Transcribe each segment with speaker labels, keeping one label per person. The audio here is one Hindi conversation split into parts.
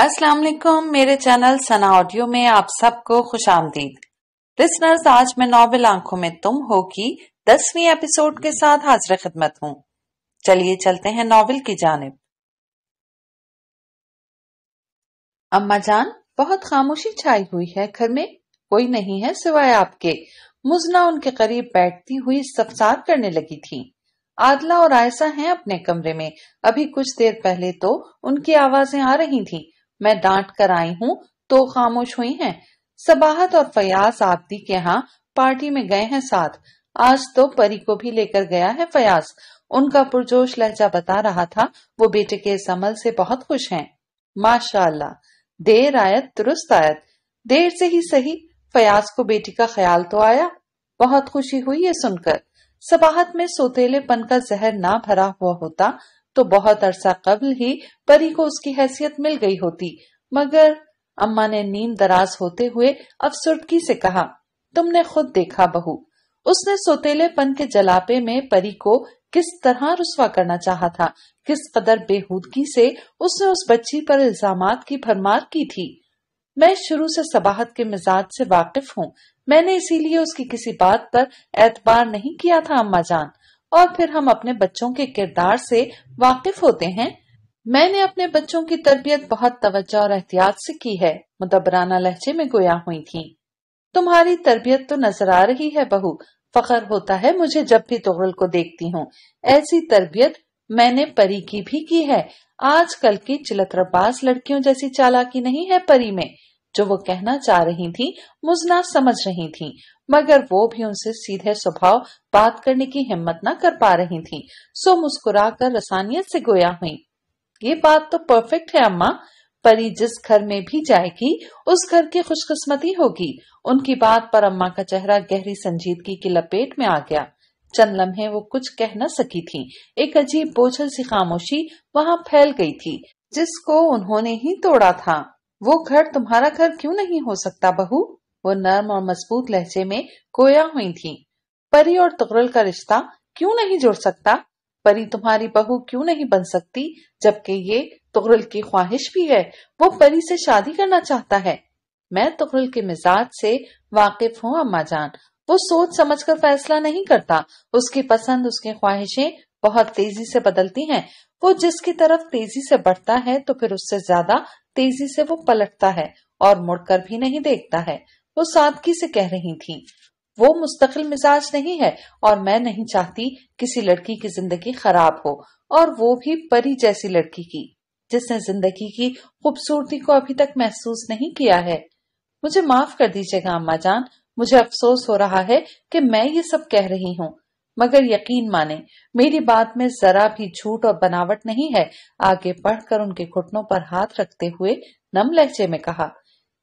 Speaker 1: अस्सलाम वालेकुम मेरे चैनल सना ऑडियो में आप सबको खुश आमदीद लिसनर्स आज मैं नॉवल आंखों में तुम हो की दसवीं एपिसोड के साथ हाजिर खिदमत हूँ चलिए चलते हैं नॉवल की जानब अम्मा जान बहुत खामोशी छाई हुई है घर में कोई नहीं है सिवाय आपके मुजना उनके करीब बैठती हुई सफसार करने लगी थी आदला और आयसा हैं अपने कमरे में अभी कुछ देर पहले तो उनकी आवाजें आ रही थीं मैं डांट कर आई हूँ तो खामोश हुई हैं सबाहत और फयाज आबदी के यहाँ पार्टी में गए हैं साथ आज तो परी को भी लेकर गया है फयाज उनका पुरजोश लहजा बता रहा था वो बेटे के इस अमल से बहुत खुश हैं माशाल्लाह देर आयत दुरुस्त आयत देर से ही सही फयाज को बेटी का ख्याल तो आया बहुत खुशी हुई ये सुनकर सबाहत में सोतेले पन का जहर ना भरा हुआ होता तो बहुत अरसा कबल ही परी को उसकी हैसियत मिल गई होती मगर अम्मा ने नींद दराज होते हुए अफसुर्दगी से कहा तुमने खुद देखा बहू उसने सोतेलेपन के जलापे में परी को किस तरह रुसवा करना चाहा था किस कदर बेहूदगी से उसने उस बच्ची पर इल्जाम की भरमार की थी मैं शुरू से सबाहत के मिजाज से वाकिफ हूँ मैंने इसीलिए उसकी किसी बात पर एतबार नहीं किया था अम्मा जान और फिर हम अपने बच्चों के किरदार से वाकिफ होते हैं मैंने अपने बच्चों की तरबियत बहुत तवज्जो और एहतियात से की है मुदबराना लहजे में गोया हुई थी तुम्हारी तरबियत तो नजर आ रही है बहू फखर होता है मुझे जब भी तुगल को देखती हूँ ऐसी तरबियत मैंने परी की भी की है आजकल की चिलतरबाज लड़कियों जैसी चालाकी नहीं है परी में जो वो कहना चाह रही थी मुजना समझ रही थी मगर वो भी उनसे सीधे स्वभाव बात करने की हिम्मत न कर पा रही थी सो मुस्कुरा कर रसानियत से गोया हुई ये बात तो परफेक्ट है अम्मा परी जिस घर में भी जाएगी उस घर की खुशकिस्मती होगी उनकी बात पर अम्मा का चेहरा गहरी संजीदगी की लपेट में आ गया चंद लम्हे वो कुछ कह न सकी थी एक अजीब बोझल सी खामोशी वहाँ फैल गई थी जिसको उन्होंने ही तोड़ा था वो घर तुम्हारा घर क्यों नहीं हो सकता बहू वो नर्म और मजबूत लहजे में कोया हुई थी परी और तुगरल का रिश्ता क्यों नहीं जुड़ सकता परी तुम्हारी बहू क्यों नहीं बन सकती जबकि ये तुगरल की ख्वाहिश भी है वो परी से शादी करना चाहता है मैं तुगरल के मिजाज से वाकिफ हूँ अम्मा जान वो सोच समझ कर फैसला नहीं करता उसकी पसंद उसकी ख्वाहिशें बहुत तेजी से बदलती हैं वो जिसकी तरफ तेजी से बढ़ता है तो फिर उससे ज्यादा तेजी से वो पलटता है और मुड़कर भी नहीं देखता है वो सादगी से कह रही थी वो मुस्तकिल मिजाज नहीं है और मैं नहीं चाहती किसी लड़की की जिंदगी खराब हो और वो भी परी जैसी लड़की की जिसने जिंदगी की खूबसूरती को अभी तक महसूस नहीं किया है मुझे माफ कर दीजिएगा अम्मा जान मुझे अफसोस हो रहा है कि मैं ये सब कह रही हूँ मगर यकीन माने मेरी बात में जरा भी झूठ और बनावट नहीं है आगे बढ़कर उनके घुटनों पर हाथ रखते हुए नम लहजे में कहा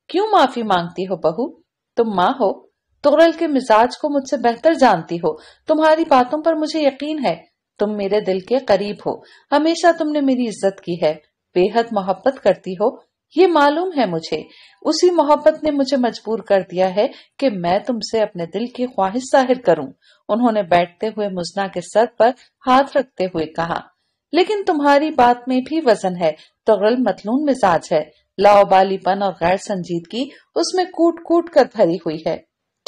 Speaker 1: क्यों माफी मांगती हो बहू तुम माँ हो तुगरल के मिजाज को मुझसे बेहतर जानती हो तुम्हारी बातों पर मुझे यकीन है तुम मेरे दिल के करीब हो हमेशा तुमने मेरी इज्जत की है बेहद मोहब्बत करती हो ये मालूम है मुझे उसी मोहब्बत ने मुझे मजबूर कर दिया है कि मैं तुमसे अपने दिल की ख्वाहिश जाहिर करूं उन्होंने बैठते हुए मुजना के सर पर हाथ रखते हुए कहा लेकिन तुम्हारी बात में भी वजन है तो गल मतलून मिजाज है लाओबालीपन और गैर संजीदगी उसमें कूट कूट कर भरी हुई है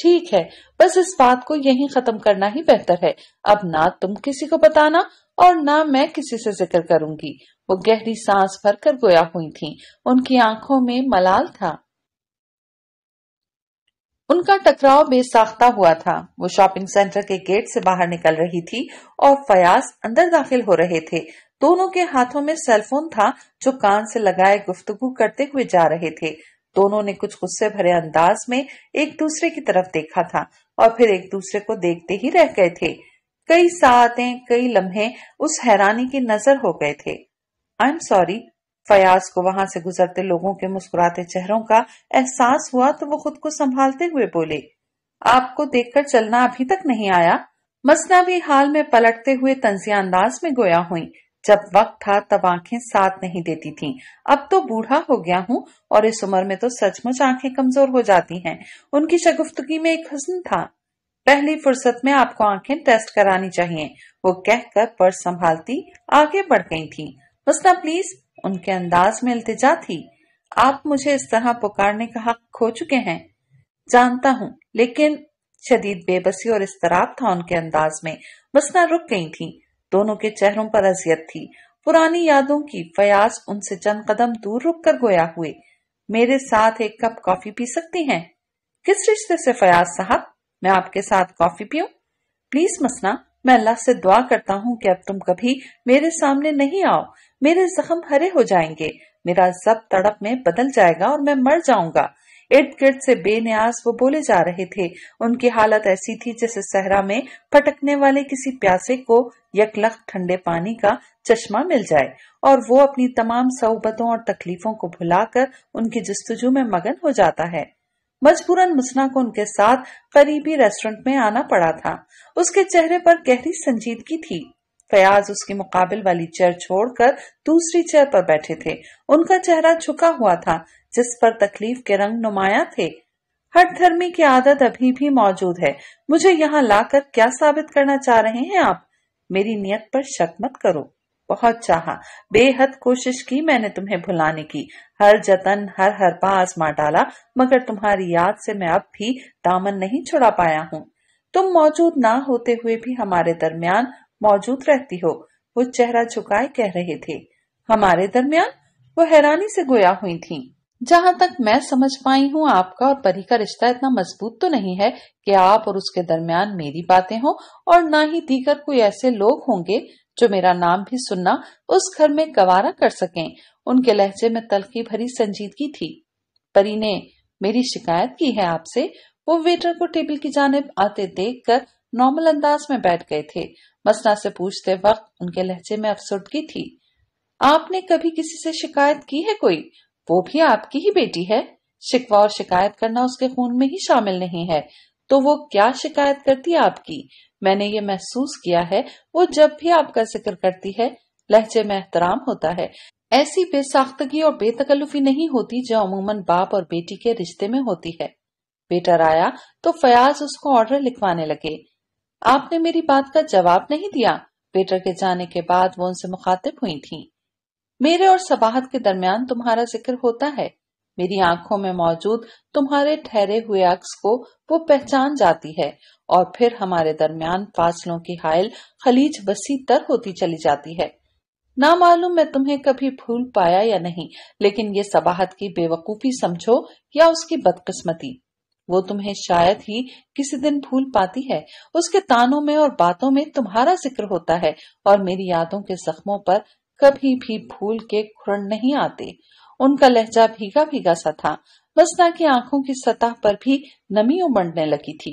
Speaker 1: ठीक है बस इस बात को यहीं खत्म करना ही बेहतर है अब ना तुम किसी को बताना और ना मैं किसी से जिक्र करूंगी वो गहरी सांस भरकर गोया हुई थी उनकी आंखों में मलाल था उनका टकराव बेसाख्ता हुआ था वो शॉपिंग सेंटर के गेट से बाहर निकल रही थी और फयाज अंदर दाखिल हो रहे थे दोनों के हाथों में सेलफोन था जो कान से लगाए गुफ्तगु करते हुए जा रहे थे दोनों ने कुछ गुस्से भरे अंदाज में एक दूसरे की तरफ देखा था और फिर एक दूसरे को देखते ही रह गए थे कई सातें कई लम्हे उस हैरानी की नजर हो गए थे आई एम सॉरी फयाज को वहां से गुजरते लोगों के मुस्कुराते चेहरों का एहसास हुआ तो वो खुद को संभालते हुए बोले आपको देखकर चलना अभी तक नहीं आया मसना भी हाल में पलटते हुए तंजिया अंदाज में गोया हुई जब वक्त था तब आंखें साथ नहीं देती थीं। अब तो बूढ़ा हो गया हूँ और इस उम्र में तो सचमुच आंखें कमजोर हो जाती हैं। उनकी शगुफ्तगी में एक हसन था पहली फुर्सत में आपको आंखें टेस्ट करानी चाहिए वो कहकर पर्स संभालती आगे बढ़ गई थी हसना प्लीज उनके अंदाज में अल्तजा थी आप मुझे इस तरह पुकारने का हक खो चुके हैं जानता हूँ लेकिन शदीद बेबसी और इसतराब था उनके अंदाज में मसना रुक गई थी दोनों के चेहरों पर अजियत थी पुरानी यादों की फयाज उनसे चंद कदम दूर रुक कर गोया हुए मेरे साथ एक कप कॉफी पी सकती हैं किस रिश्ते से फयाज साहब मैं आपके साथ कॉफी पीऊ प्लीज मसना मैं अल्लाह से दुआ करता हूँ कि अब तुम कभी मेरे सामने नहीं आओ मेरे जख्म हरे हो जाएंगे मेरा सब तड़प में बदल जाएगा और मैं मर जाऊंगा इर्द गिर्द से बेनियाज वो बोले जा रहे थे उनकी हालत ऐसी थी जैसे सहरा में फटकने वाले किसी प्यासे को यकलख ठंडे पानी का चश्मा मिल जाए और वो अपनी तमाम सहूबतों और तकलीफों को भुलाकर उनकी जस्तजू में मगन हो जाता है मजबूरन मुस्ना को उनके साथ करीबी रेस्टोरेंट में आना पड़ा था उसके चेहरे पर गहरी संजीदगी थी फयाज उसके मुकाबले वाली चेयर छोड़कर दूसरी चेयर पर बैठे थे उनका चेहरा झुका हुआ था जिस पर तकलीफ के रंग नुमाया थे हट धर्मी की आदत अभी भी मौजूद है मुझे यहाँ लाकर क्या साबित करना चाह रहे हैं आप मेरी नियत पर शक मत करो बहुत चाहा बेहद कोशिश की मैंने तुम्हें भुलाने की हर जतन हर पास मार डाला मगर तुम्हारी याद से मैं अब भी दामन नहीं छुड़ा पाया हूँ तुम मौजूद ना होते हुए भी हमारे दरमियान मौजूद रहती हो वो चेहरा झुकाए कह रहे थे हमारे दरमियान वो हैरानी से गोया हुई थी जहाँ तक मैं समझ पाई हूँ आपका और परी का रिश्ता इतना मजबूत तो नहीं है कि आप और उसके दरमियान मेरी बातें हों और ना ही दीगर कोई ऐसे लोग होंगे जो मेरा नाम भी सुनना उस घर में गवारा कर सकें उनके लहजे में तलखी भरी संजीदगी थी परी ने मेरी शिकायत की है आपसे वो वेटर को टेबल की जानब आते देख कर नॉर्मल अंदाज में बैठ गए थे मसना से पूछते वक्त उनके लहजे में की थी आपने कभी किसी से शिकायत की है कोई वो भी आपकी ही बेटी है शिकवा और शिकायत करना उसके खून में ही शामिल नहीं है तो वो क्या शिकायत करती है आपकी मैंने ये महसूस किया है वो जब भी आपका जिक्र करती है लहजे में एहतराम होता है ऐसी बेसाख्तगी और बेतकल्लुफी नहीं होती जो अमूमन बाप और बेटी के रिश्ते में होती है बेटर आया तो फयाज उसको ऑर्डर लिखवाने लगे आपने मेरी बात का जवाब नहीं दिया बेटर के जाने के बाद वो उनसे मुखातिब हुई थी मेरे और सबाहत के दरमियान तुम्हारा जिक्र होता है मेरी आंखों में मौजूद तुम्हारे ठहरे हुए अक्स को वो पहचान जाती है और फिर हमारे दरमियान फासलों की हायल खलीज बसी तर होती चली जाती है ना मालूम मैं तुम्हें कभी भूल पाया या नहीं लेकिन ये सबाहत की बेवकूफी समझो या उसकी बदकिस्मती वो तुम्हें शायद ही किसी दिन भूल पाती है उसके तानों में और बातों में तुम्हारा जिक्र होता है और मेरी यादों के जख्मों पर कभी भी भूल के खुरन नहीं आते उनका लहजा भीगा भीगा सा था मसना की आंखों की सतह पर भी नमी उमड़ने लगी थी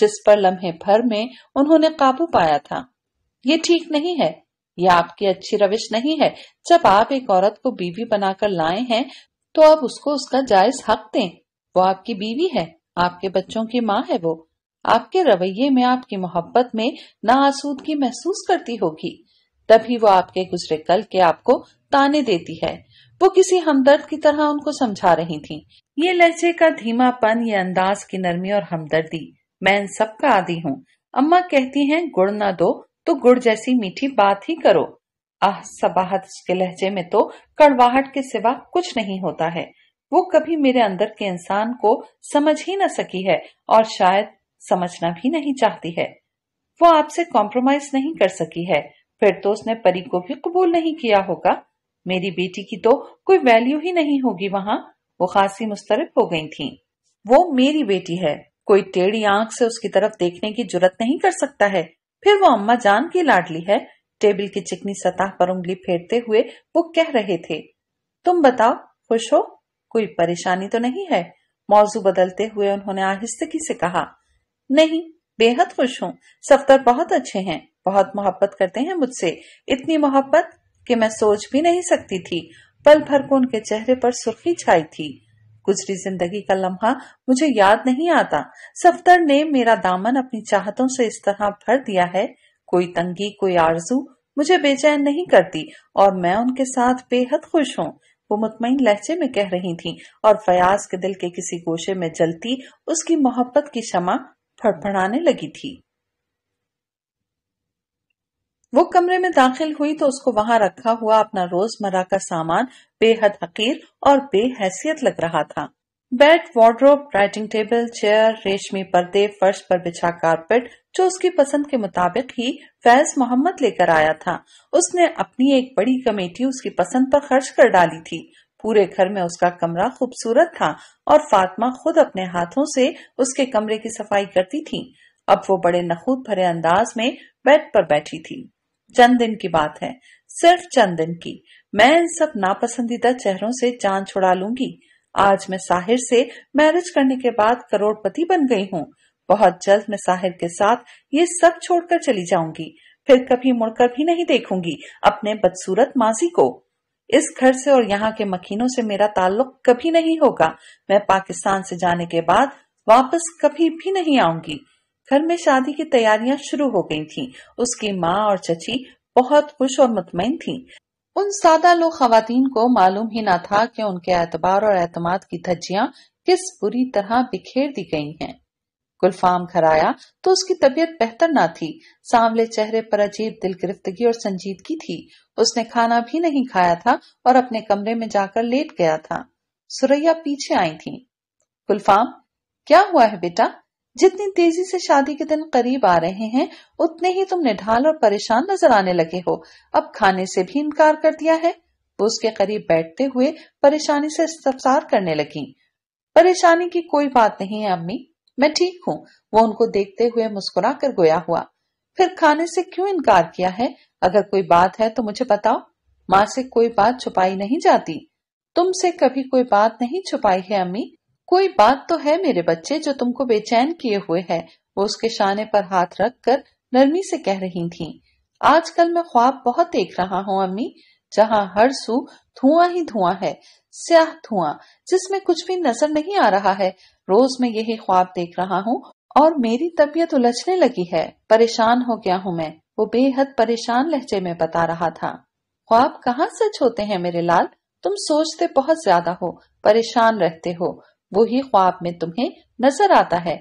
Speaker 1: जिस पर लम्हे भर में उन्होंने काबू पाया था ये ठीक नहीं है यह आपकी अच्छी रविश नहीं है जब आप एक औरत को बीवी बनाकर लाए हैं तो आप उसको उसका जायज हक दें वो आपकी बीवी है आपके बच्चों की माँ है वो आपके रवैये में आपकी मोहब्बत में ना आसूदगी महसूस करती होगी तभी वो आपके गुजरे कल के आपको ताने देती है वो किसी हमदर्द की तरह उनको समझा रही थी ये लहजे का धीमापन ये अंदाज की नरमी और हमदर्दी मैं इन सबका आदि हूँ अम्मा कहती हैं गुड़ ना दो तो गुड़ जैसी मीठी बात ही करो आह सबाहत के लहजे में तो कड़वाहट के सिवा कुछ नहीं होता है वो कभी मेरे अंदर के इंसान को समझ ही न सकी है और शायद समझना भी नहीं चाहती है वो आपसे कॉम्प्रोमाइज नहीं कर सकी है फिर तो उसने परी को भी कबूल नहीं किया होगा मेरी बेटी की तो कोई वैल्यू ही नहीं होगी वहाँ वो खासी मुस्तरब हो गई थी वो मेरी बेटी है कोई टेढ़ी आंख से उसकी तरफ देखने की जरूरत नहीं कर सकता है फिर वो अम्मा जान की लाडली है टेबल की चिकनी सतह पर उंगली फेरते हुए वो कह रहे थे तुम बताओ खुश हो कोई परेशानी तो नहीं है मौजू बदलते हुए उन्होंने आहिस्तगी से कहा नहीं बेहद खुश हूँ सफ्तर तो बहुत अच्छे हैं बहुत मोहब्बत करते हैं मुझसे इतनी मोहब्बत कि मैं सोच भी नहीं सकती थी पल भर को उनके चेहरे पर सुर्खी छाई थी गुजरी जिंदगी का लम्हा मुझे याद नहीं आता सफदर ने मेरा दामन अपनी चाहतों से इस तरह भर दिया है कोई तंगी कोई आरजू मुझे बेचैन नहीं करती और मैं उनके साथ बेहद खुश हूँ वो मुतमिन लहजे में कह रही थी और फयाज के दिल के किसी गोशे में जलती उसकी मोहब्बत की शमा फड़फड़ाने लगी थी वो कमरे में दाखिल हुई तो उसको वहां रखा हुआ अपना रोजमर्रा का सामान बेहद हकीर और बेहैसियत लग रहा था bed wardrobe writing table chair रेशमी पर्दे फर्श पर बिछा कारपेट जो उसकी पसंद के मुताबिक ही फैज मोहम्मद लेकर आया था उसने अपनी एक बड़ी कमेटी उसकी पसंद पर खर्च कर डाली थी पूरे घर में उसका कमरा खूबसूरत था और फातिमा खुद अपने हाथों से उसके कमरे की सफाई करती थी अब वो बड़े नखूद भरे अंदाज में बेड पर बैठी थी चंद दिन की बात है सिर्फ चंद दिन की मैं इन सब नापसंदीदा चेहरों से जान छुड़ा लूंगी आज मैं साहिर से मैरिज करने के बाद करोड़पति बन गई हूँ बहुत जल्द मैं साहिर के साथ ये सब छोड़कर चली जाऊंगी फिर कभी मुड़कर भी नहीं देखूंगी अपने बदसूरत माजी को इस घर से और यहाँ के मकीनों से मेरा ताल्लुक कभी नहीं होगा मैं पाकिस्तान से जाने के बाद वापस कभी भी नहीं आऊंगी घर में शादी की तैयारियां शुरू हो गई थीं। उसकी माँ और चची बहुत खुश और मुतमिन थीं। उन सादा लोग खातन को मालूम ही ना था कि उनके एतबार और एतमाद की धज्जियां किस बुरी तरह बिखेर दी गई हैं। गुलफाम घर आया तो उसकी तबीयत बेहतर ना थी सांवले चेहरे पर अजीब दिल गिरफ्तगी और संजीदगी थी उसने खाना भी नहीं खाया था और अपने कमरे में जाकर लेट गया था सुरैया पीछे आई थी गुलफाम क्या हुआ है बेटा जितनी तेजी से शादी के दिन करीब आ रहे हैं उतने ही तुम निढाल और परेशान नजर आने लगे हो अब खाने से भी इनकार कर दिया है वो उसके करीब बैठते हुए परेशानी से इस्तफसार करने लगी परेशानी की कोई बात नहीं है अम्मी मैं ठीक हूँ वो उनको देखते हुए मुस्कुरा कर गोया हुआ फिर खाने से क्यों इनकार किया है अगर कोई बात है तो मुझे बताओ माँ से कोई बात छुपाई नहीं जाती तुमसे कभी कोई बात नहीं छुपाई है अम्मी कोई बात तो है मेरे बच्चे जो तुमको बेचैन किए हुए है वो उसके शाने पर हाथ रख कर नरमी से कह रही थी आजकल मैं ख्वाब बहुत देख रहा हूँ अम्मी जहाँ हर सू धुआं ही धुआं है स्याह धुआं जिसमें कुछ भी नजर नहीं आ रहा है रोज मैं यही ख्वाब देख रहा हूँ और मेरी तबीयत उलझने लगी है परेशान हो गया हूँ मैं वो बेहद परेशान लहजे में बता रहा था ख्वाब कहाँ सच होते हैं मेरे लाल तुम सोचते बहुत ज्यादा हो परेशान रहते हो वो ही ख्वाब में तुम्हें नजर आता है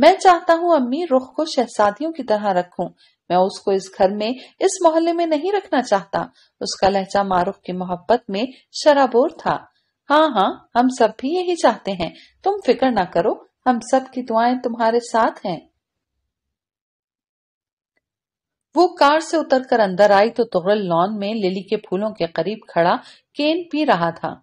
Speaker 1: मैं चाहता हूँ अम्मी रुख को शहजादियों की तरह रखूं मैं उसको इस घर में इस मोहल्ले में नहीं रखना चाहता उसका लहजा मारूफ की मोहब्बत में शराबोर था हाँ हाँ हम सब भी यही चाहते हैं तुम फिक्र ना करो हम सब की दुआएं तुम्हारे साथ हैं वो कार से उतरकर अंदर आई तो तुगल लॉन में लिली के फूलों के करीब खड़ा केन पी रहा था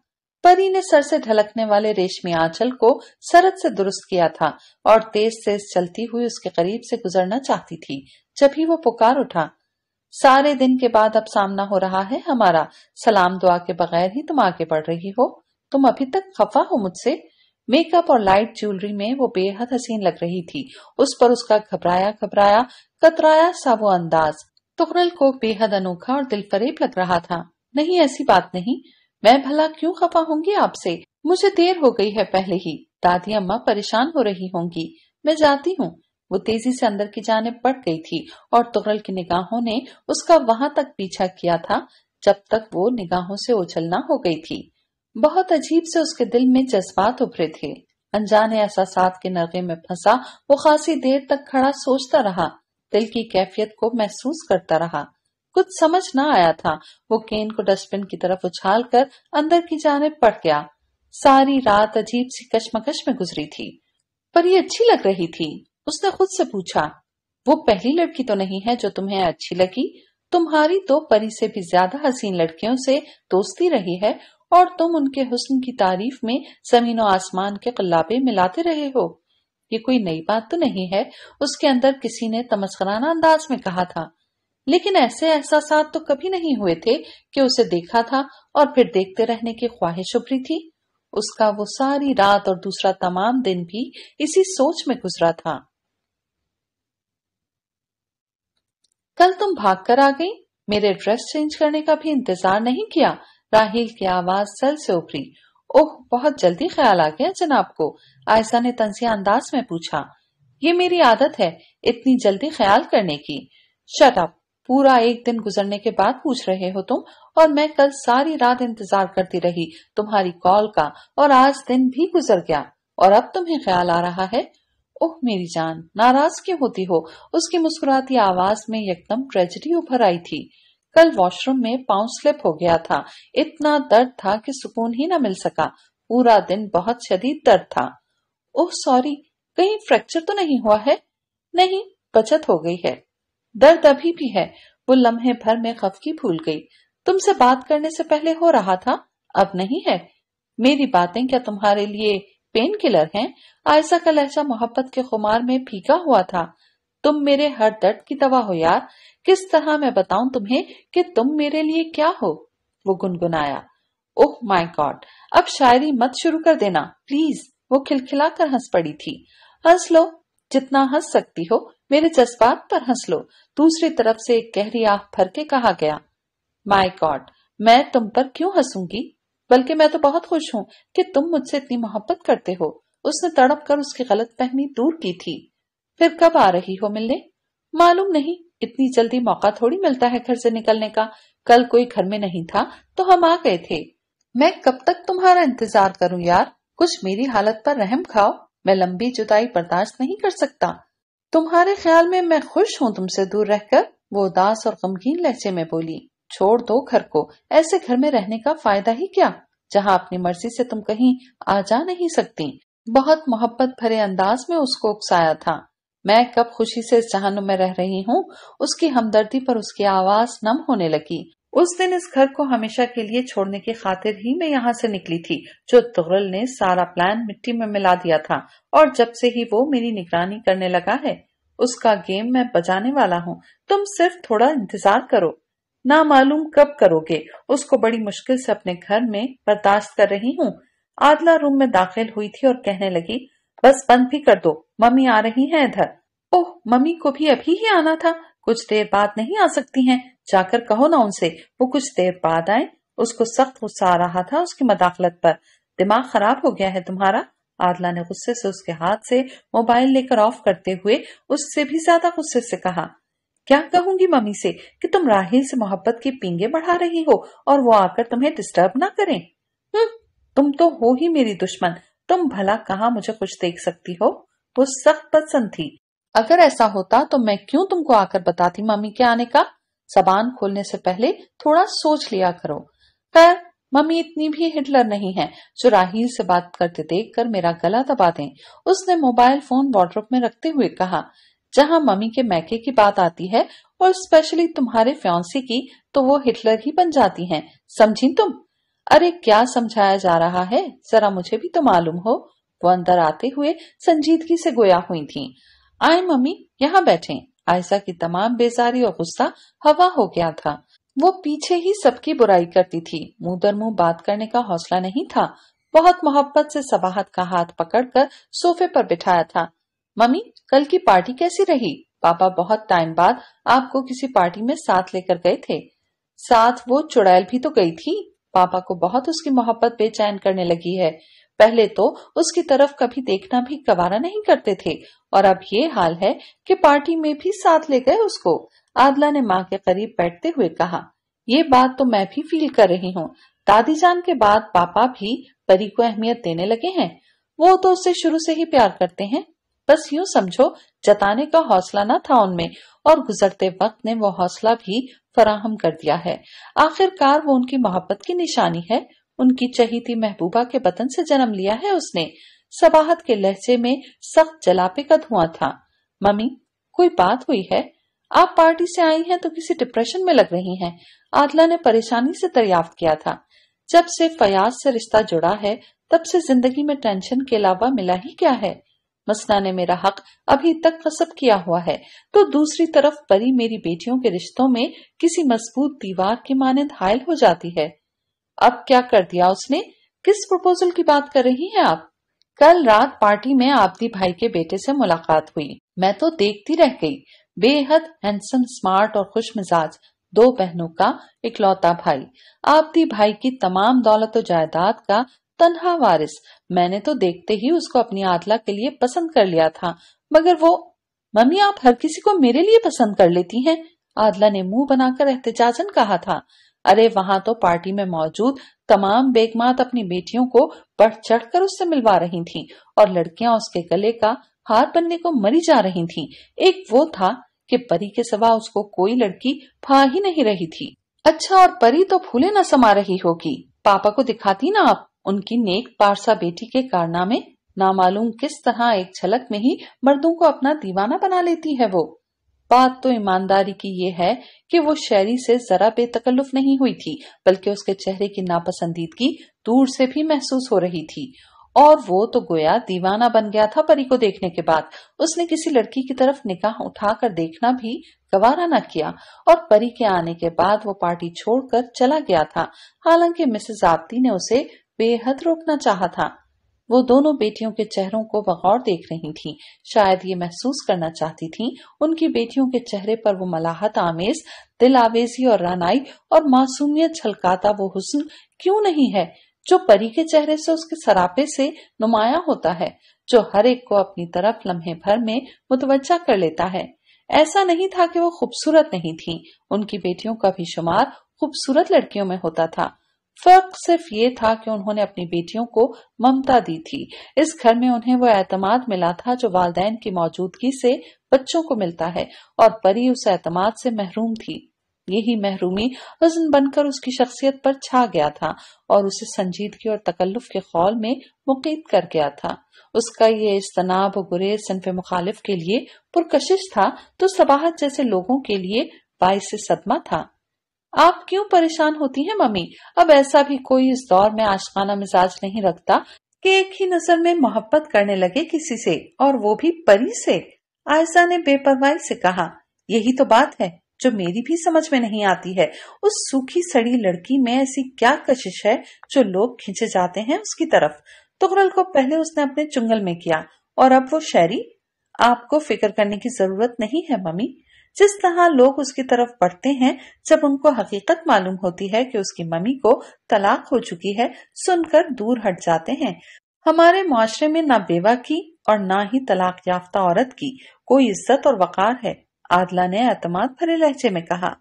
Speaker 1: परी ने सर से ढलकने वाले रेशमी आंचल को सरद से दुरुस्त किया था और तेज से चलती हुई उसके करीब से गुजरना चाहती थी जब ही वो पुकार उठा सारे दिन के बाद अब सामना हो रहा है हमारा सलाम दुआ के बगैर ही तुम आगे बढ़ रही हो तुम अभी तक खफा हो मुझसे मेकअप और लाइट ज्वेलरी में वो बेहद हसीन लग रही थी उस पर उसका घबराया घबराया कतराया सा वो अंदाज तुगरल को बेहद अनोखा और दिलफरेब लग रहा था नहीं ऐसी बात नहीं मैं भला क्यों खफा होंगी आपसे मुझे देर हो गई है पहले ही दादी अम्मा परेशान हो रही होंगी मैं जाती हूँ वो तेजी से अंदर की जाने पट गई थी और तुगरल की निगाहों ने उसका वहां तक पीछा किया था जब तक वो निगाहों से उछलना हो गई थी बहुत अजीब से उसके दिल में जज्बात उभरे थे अनजाने साथ के नगे में फंसा वो खासी देर तक खड़ा सोचता रहा दिल की कैफियत को महसूस करता रहा कुछ समझ न आया था वो केन को डस्टबिन की तरफ उछाल कर अंदर की जाने पड़ गया सारी रात अजीब सी कशमकश में गुजरी थी पर ये अच्छी लग रही थी उसने खुद से पूछा वो पहली लड़की तो नहीं है जो तुम्हें अच्छी लगी तुम्हारी तो परी से भी ज्यादा हसीन लड़कियों से दोस्ती रही है और तुम उनके हुस्न की तारीफ में जमीन और आसमान के कल्लाबे मिलाते रहे हो ये कोई नई बात तो नहीं है उसके अंदर किसी ने तमस्कराना अंदाज में कहा था लेकिन ऐसे एहसास तो कभी नहीं हुए थे कि उसे देखा था और फिर देखते रहने की ख्वाहिश उभरी थी उसका वो सारी रात और दूसरा तमाम दिन भी इसी सोच में गुजरा था कल तुम भागकर आ गई मेरे ड्रेस चेंज करने का भी इंतजार नहीं किया राहिल की आवाज सल से उभरी ओह बहुत जल्दी ख्याल आ गया जनाब को आयसा ने तंसिया अंदाज में पूछा ये मेरी आदत है इतनी जल्दी ख्याल करने की शटअप पूरा एक दिन गुजरने के बाद पूछ रहे हो तुम और मैं कल सारी रात इंतजार करती रही तुम्हारी कॉल का और आज दिन भी गुजर गया और अब तुम्हें ख्याल आ रहा है ओह मेरी जान नाराज क्यों होती हो उसकी मुस्कुराती आवाज में एकदम ट्रेजिडी उभर आई थी कल वॉशरूम में पाउ स्लिप हो गया था इतना दर्द था कि सुकून ही न मिल सका पूरा दिन बहुत शदीद दर्द था ओह सॉरी कहीं फ्रैक्चर तो नहीं हुआ है नहीं बचत हो गई है दर्द अभी भी है वो लम्हे भर में खफकी भूल गई तुमसे बात करने से पहले हो रहा था अब नहीं है मेरी बातें क्या तुम्हारे लिए पेन किलर है आयसा का लहजा मोहब्बत के खुमार में फीका हुआ था तुम मेरे हर दर्द की दवा हो यार किस तरह मैं बताऊं तुम्हें कि तुम मेरे लिए क्या हो वो गुनगुनाया ओह माय गॉड अब शायरी मत शुरू कर देना प्लीज वो खिलखिला कर हंस पड़ी थी हंस लो जितना हंस सकती हो मेरे जज्बात पर हंस लो दूसरी तरफ से एक गहरी आह भर के कहा गया माय गॉड मैं तुम पर क्यों हंसूंगी बल्कि मैं तो बहुत खुश हूं कि तुम मुझसे इतनी मोहब्बत करते हो उसने तड़प कर उसकी गलत फहमी दूर की थी फिर कब आ रही हो मिलने मालूम नहीं इतनी जल्दी मौका थोड़ी मिलता है घर से निकलने का कल कोई घर में नहीं था तो हम आ गए थे मैं कब तक तुम्हारा इंतजार करूं यार कुछ मेरी हालत पर रहम खाओ मैं लंबी जुताई बर्दाश्त नहीं कर सकता तुम्हारे ख्याल में मैं खुश हूँ तुमसे दूर रहकर वो उदास और गमगीन लहजे में बोली छोड़ दो घर को ऐसे घर में रहने का फायदा ही क्या जहाँ अपनी मर्जी से तुम कहीं आ जा नहीं सकती बहुत मोहब्बत भरे अंदाज में उसको उकसाया था मैं कब खुशी से इस जहान में रह रही हूँ उसकी हमदर्दी पर उसकी आवाज नम होने लगी उस दिन इस घर को हमेशा के लिए छोड़ने की खातिर ही मैं यहाँ से निकली थी जो तुगरल ने सारा प्लान मिट्टी में मिला दिया था और जब से ही वो मेरी निगरानी करने लगा है उसका गेम मैं बजाने वाला हूँ तुम सिर्फ थोड़ा इंतजार करो ना मालूम कब करोगे उसको बड़ी मुश्किल से अपने घर में बर्दाश्त कर रही हूँ आदला रूम में दाखिल हुई थी और कहने लगी बस बंद भी कर दो मम्मी आ रही है इधर ओह मम्मी को भी अभी ही आना था कुछ देर बाद नहीं आ सकती हैं जाकर कहो ना उनसे वो कुछ देर बाद आए उसको सख्त गुस्सा आ रहा था उसकी मदाखलत पर दिमाग खराब हो गया है तुम्हारा आदला ने गुस्से से उसके हाथ से मोबाइल लेकर ऑफ करते हुए उससे भी ज्यादा गुस्से से कहा क्या कहूंगी मम्मी से कि तुम राहिल से मोहब्बत की पींगे बढ़ा रही हो और वो आकर तुम्हें डिस्टर्ब ना करें हम्म तुम तो हो ही मेरी दुश्मन तुम भला कहा मुझे कुछ देख सकती हो वो तो सख्त पसंद थी अगर ऐसा होता तो मैं क्यों तुमको आकर बताती मम्मी के आने का सबान खोलने से पहले थोड़ा सोच लिया करो खैर मम्मी इतनी भी हिटलर नहीं है जो राहील से बात करते देख कर मेरा गला दबा दें उसने मोबाइल फोन वार्ड्रोप में रखते हुए कहा जहां मम्मी के मैके की बात आती है और स्पेशली तुम्हारे फ्योन्सी की तो वो हिटलर ही बन जाती हैं समझी तुम अरे क्या समझाया जा रहा है जरा मुझे भी तो मालूम हो वो अंदर आते हुए संजीदगी से गोया हुई थी आए मम्मी यहाँ बैठे आयसा की तमाम बेजारी और गुस्सा हवा हो गया था वो पीछे ही सबकी बुराई करती थी मुंह दर मुंह बात करने का हौसला नहीं था बहुत मोहब्बत से सबाहत का हाथ पकड़कर सोफे पर बिठाया था मम्मी कल की पार्टी कैसी रही पापा बहुत टाइम बाद आपको किसी पार्टी में साथ लेकर गए थे साथ वो चुड़ैल भी तो गई थी पापा को बहुत उसकी मोहब्बत बेचैन करने लगी है पहले तो उसकी तरफ कभी देखना भी गवारा नहीं करते थे और अब ये हाल है कि पार्टी में भी साथ ले गए उसको आदला ने माँ के करीब बैठते हुए कहा ये बात तो मैं भी फील कर रही हूँ दादी जान के बाद पापा भी परी को अहमियत देने लगे हैं वो तो उससे शुरू से ही प्यार करते हैं बस यूँ समझो जताने का हौसला ना था उनमें और गुजरते वक्त ने वो हौसला भी फराहम कर दिया है आखिरकार वो उनकी मोहब्बत की निशानी है उनकी चहीती महबूबा के बतन से जन्म लिया है उसने सबाहत के लहजे में सख्त जलापे का धुआं था मम्मी कोई बात हुई है आप पार्टी से आई हैं तो किसी डिप्रेशन में लग रही हैं आदला ने परेशानी से दरियाफ्त किया था जब से फयाज से रिश्ता जुड़ा है तब से जिंदगी में टेंशन के अलावा मिला ही क्या है मसना ने मेरा हक अभी तक कसब किया हुआ है तो दूसरी तरफ परी मेरी बेटियों के रिश्तों में किसी मजबूत दीवार के माने हायल हो जाती है अब क्या कर दिया उसने किस प्रपोजल की बात कर रही हैं आप कल रात पार्टी में आपदी भाई के बेटे से मुलाकात हुई मैं तो देखती रह गई बेहद हैंडसम स्मार्ट और खुश मिजाज दो बहनों का इकलौता भाई आपदी भाई की तमाम दौलत और जायदाद का तनहा वारिस मैंने तो देखते ही उसको अपनी आदला के लिए पसंद कर लिया था मगर वो मम्मी आप हर किसी को मेरे लिए पसंद कर लेती हैं आदला ने मुंह बनाकर एहतजाजन कहा था अरे वहां तो पार्टी में मौजूद तमाम बेगमात अपनी बेटियों को बढ़ चढ़कर उससे मिलवा रही थीं और लड़कियां उसके गले का हार बनने को मरी जा रही थीं। एक वो था कि परी के सिवा उसको कोई लड़की फा ही नहीं रही थी अच्छा और परी तो फूले न समा रही होगी पापा को दिखाती ना आप उनकी नेक पारसा बेटी के कारनामे नामालूम किस तरह एक झलक में ही मर्दों को अपना दीवाना बना लेती है वो बात तो ईमानदारी की ये है कि वो शहरी से जरा बेतकल्लुफ नहीं हुई थी बल्कि उसके चेहरे की नापसंदीदगी दूर से भी महसूस हो रही थी और वो तो गोया दीवाना बन गया था परी को देखने के बाद उसने किसी लड़की की तरफ निकाह उठाकर देखना भी गवारा न किया और परी के आने के बाद वो पार्टी छोड़कर चला गया था हालांकि मिसेज आप्ती ने उसे बेहद रोकना चाहा था वो दोनों बेटियों के चेहरों को बगौर देख रही थीं। शायद ये महसूस करना चाहती थीं उनकी बेटियों के चेहरे पर वो मलाहत आमेज दिल आवेजी और रानाई और मासूमियत छलकाता वो हुसन क्यों नहीं है जो परी के चेहरे से उसके सरापे से नुमाया होता है जो हर एक को अपनी तरफ लम्हे भर में मुतवजा कर लेता है ऐसा नहीं था कि वो खूबसूरत नहीं थी उनकी बेटियों का भी शुमार खूबसूरत लड़कियों में होता था फर्क सिर्फ ये था कि उन्होंने अपनी बेटियों को ममता दी थी इस घर में उन्हें वो एतमाद मिला था जो वालदेन की मौजूदगी से बच्चों को मिलता है और परी उस एतमाद से महरूम थी यही महरूमी वजन बनकर उसकी शख्सियत पर छा गया था और उसे संजीदगी और तकल्लुफ के खौल में मुकीद कर गया था उसका ये इज्तनाब गुरे गुरेज मुखालिफ के लिए पुरकशिश था तो सबाहत जैसे लोगों के लिए बायस सदमा था आप क्यों परेशान होती हैं मम्मी अब ऐसा भी कोई इस दौर में आशकाना मिजाज नहीं रखता कि एक ही नजर में मोहब्बत करने लगे किसी से और वो भी परी से आयसा ने बेपरवाही से कहा यही तो बात है जो मेरी भी समझ में नहीं आती है उस सूखी सड़ी लड़की में ऐसी क्या कशिश है जो लोग खींचे जाते हैं उसकी तरफ तुगरल को पहले उसने अपने चुंगल में किया और अब वो शहरी आपको फिक्र करने की जरूरत नहीं है मम्मी जिस तरह लोग उसकी तरफ बढ़ते हैं जब उनको हकीकत मालूम होती है कि उसकी मम्मी को तलाक हो चुकी है सुनकर दूर हट जाते हैं हमारे माशरे में ना बेवा की और ना ही तलाक याफ्ता औरत की कोई इज्जत और वकार है आदला ने अतमाद भरे लहजे में कहा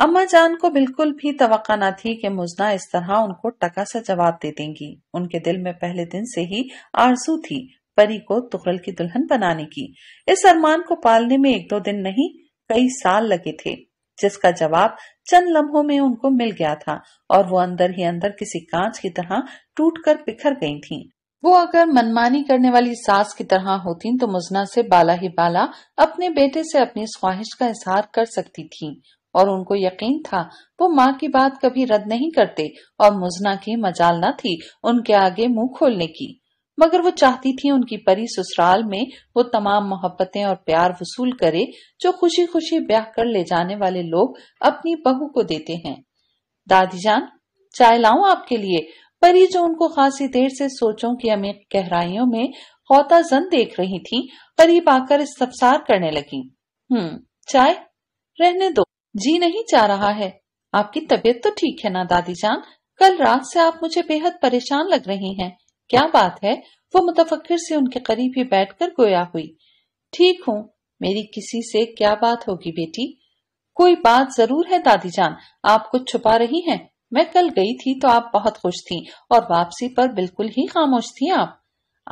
Speaker 1: अम्मा जान को बिल्कुल भी तवक्का न थी कि मुजना इस तरह उनको टका सा जवाब दे देंगी उनके दिल में पहले दिन से ही आरजू थी परी को तुगरल की दुल्हन बनाने की इस अरमान को पालने में एक दो दिन नहीं कई साल लगे थे जिसका जवाब चंद लम्हों में उनको मिल गया था और वो अंदर ही अंदर किसी कांच की तरह टूट कर बिखर गई थी वो अगर मनमानी करने वाली सास की तरह होती तो मुजना से बाला ही बाला अपने बेटे से अपनी ख्वाहिश का इजहार कर सकती थी और उनको यकीन था वो माँ की बात कभी रद्द नहीं करते और मुजना की मजाल न थी उनके आगे मुंह खोलने की मगर वो चाहती थी उनकी परी ससुराल में वो तमाम मोहब्बतें और प्यार वसूल करे जो खुशी खुशी ब्याह कर ले जाने वाले लोग अपनी बहू को देते हैं दादी जान चाय लाऊं आपके लिए परी जो उनको खासी देर से सोचों की अमीर गहराइयों में होता जन देख रही थी परी पाकर इस्तफसार करने लगी हम्म चाय रहने दो जी नहीं चाह रहा है आपकी तबीयत तो ठीक है ना दादी जान कल रात से आप मुझे बेहद परेशान लग रही हैं क्या बात है वो मुतफक्र से उनके करीब ही बैठकर गोया हुई ठीक हूँ मेरी किसी से क्या बात होगी बेटी कोई बात जरूर है दादी जान आप कुछ छुपा रही हैं मैं कल गई थी तो आप बहुत खुश थी और वापसी पर बिल्कुल ही खामोश थी आप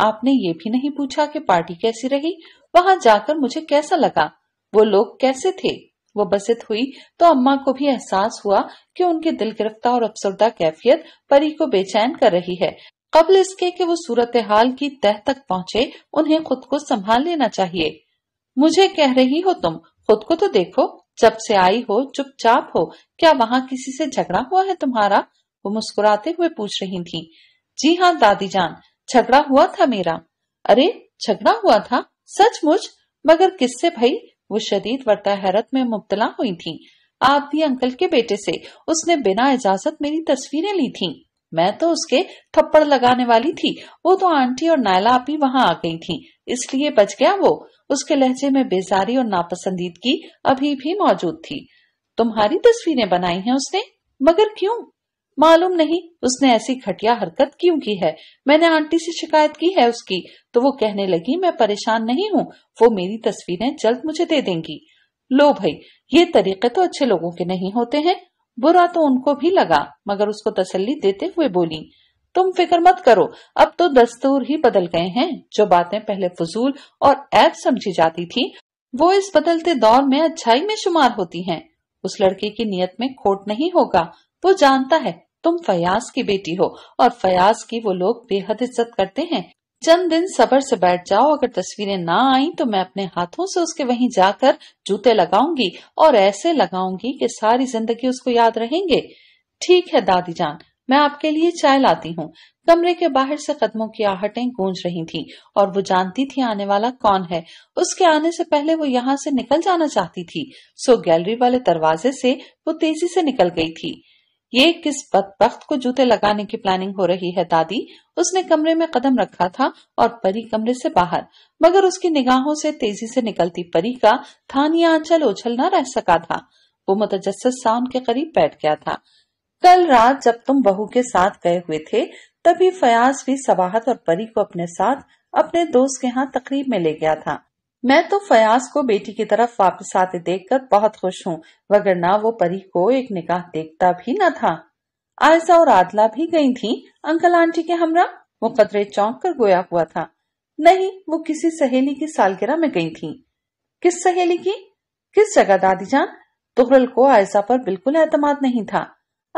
Speaker 1: आपने ये भी नहीं पूछा कि पार्टी कैसी रही वहाँ जाकर मुझे कैसा लगा वो लोग कैसे थे वो बसित हुई तो अम्मा को भी एहसास हुआ कि उनके दिल गिरफ्तार और अफसरदा कैफियत परी को बेचैन कर रही है कबल इसके कि वो सूरत हाल की तह तक पहुंचे उन्हें खुद को संभाल लेना चाहिए मुझे कह रही हो तुम खुद को तो देखो जब से आई हो चुपचाप हो क्या वहां किसी से झगड़ा हुआ है तुम्हारा वो मुस्कुराते हुए पूछ रही थी जी हाँ दादी जान झगड़ा हुआ था मेरा अरे झगड़ा हुआ था सचमुच मगर किससे भाई वो शदीद वर्ता हैरत में मुबतला हुई थी आप भी अंकल के बेटे से उसने बिना इजाजत मेरी तस्वीरें ली थीं। मैं तो उसके थप्पड़ लगाने वाली थी वो तो आंटी और नायला आप वहां आ गई थी इसलिए बच गया वो उसके लहजे में बेजारी और नापसंदीदगी अभी भी मौजूद थी तुम्हारी तस्वीरें बनाई हैं उसने मगर क्यों मालूम नहीं उसने ऐसी घटिया हरकत क्यों की है मैंने आंटी से शिकायत की है उसकी तो वो कहने लगी मैं परेशान नहीं हूँ वो मेरी तस्वीरें जल्द मुझे दे देंगी लो भाई ये तरीके तो अच्छे लोगों के नहीं होते हैं बुरा तो उनको भी लगा मगर उसको तसल्ली देते हुए बोली तुम फिक्र मत करो अब तो दस्तूर ही बदल गए हैं जो बातें पहले फजूल और ऐप समझी जाती थी वो इस बदलते दौर में अच्छाई में शुमार होती हैं। उस लड़के की नियत में खोट नहीं होगा वो जानता है तुम फयाज की बेटी हो और फयाज की वो लोग बेहद इज्जत करते हैं चंद दिन सबर से बैठ जाओ अगर तस्वीरें ना आई तो मैं अपने हाथों से उसके वहीं जाकर जूते लगाऊंगी और ऐसे लगाऊंगी कि सारी जिंदगी उसको याद रहेंगे ठीक है दादी जान मैं आपके लिए चाय लाती हूँ कमरे के बाहर से कदमों की आहटें गूंज रही थीं और वो जानती थी आने वाला कौन है उसके आने से पहले वो यहाँ से निकल जाना चाहती थी सो गैलरी वाले दरवाजे से वो तेजी से निकल गई थी ये किस बदबخت को जूते लगाने की प्लानिंग हो रही है दादी उसने कमरे में कदम रखा था और परी कमरे से बाहर मगर उसकी निगाहों से तेजी से निकलती परी का थानिया आंचल ओछल न रह सका था वो मुतजस सा उनके करीब बैठ गया था कल रात जब तुम बहू के साथ गए हुए थे तभी फयाज भी सवाहत और परी को अपने साथ अपने दोस्त के यहाँ तकरीब में ले गया था मैं तो फयाज को बेटी की तरफ वापस आते देखकर बहुत खुश हूँ वगरना वो परी को एक निकाह देखता भी न था आयसा और आदला भी गई थी अंकल आंटी के हमरा वो कदरे चौंक कर गोया हुआ था नहीं वो किसी सहेली की सालगिरह में गई थी किस सहेली की किस जगह दादी जान तुगरल को आयसा पर बिल्कुल एतमाद नहीं था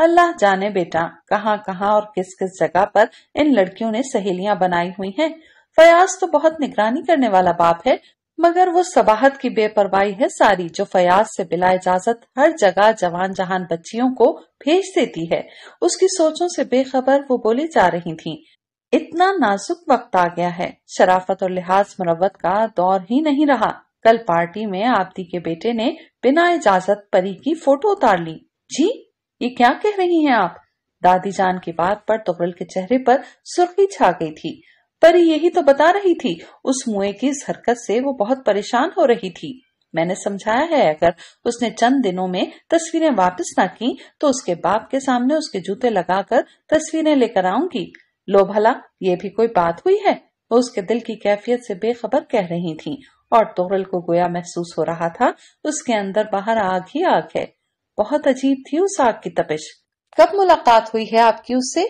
Speaker 1: अल्लाह जाने बेटा कहाँ कहाँ और किस किस जगह पर इन लड़कियों ने सहेलियां बनाई हुई हैं फयाज तो बहुत निगरानी करने वाला बाप है मगर वो सबाहत की बेपरवाही है सारी जो फयाज से बिला इजाजत हर जगह जवान जहान बच्चियों को भेज देती है उसकी सोचों से बेखबर वो बोली जा रही थी इतना नाजुक वक्त आ गया है शराफत और लिहाज मुरवत का दौर ही नहीं रहा कल पार्टी में आपदी के बेटे ने बिना इजाजत परी की फोटो उतार ली जी ये क्या कह रही हैं आप दादी जान की बात पर तुगल के चेहरे पर सुर्खी छा गई थी परी यही तो बता रही थी उस मुए की इस हरकत से वो बहुत परेशान हो रही थी मैंने समझाया है अगर उसने चंद दिनों में तस्वीरें वापस ना की तो उसके बाप के सामने उसके जूते लगाकर तस्वीरें लेकर आऊंगी लो भला ये भी कोई बात हुई है वो उसके दिल की कैफियत से बेखबर कह रही थी और तोरल को गोया महसूस हो रहा था उसके अंदर बाहर आग ही आग है बहुत अजीब थी उस आग की तपिश कब मुलाकात हुई है आपकी उससे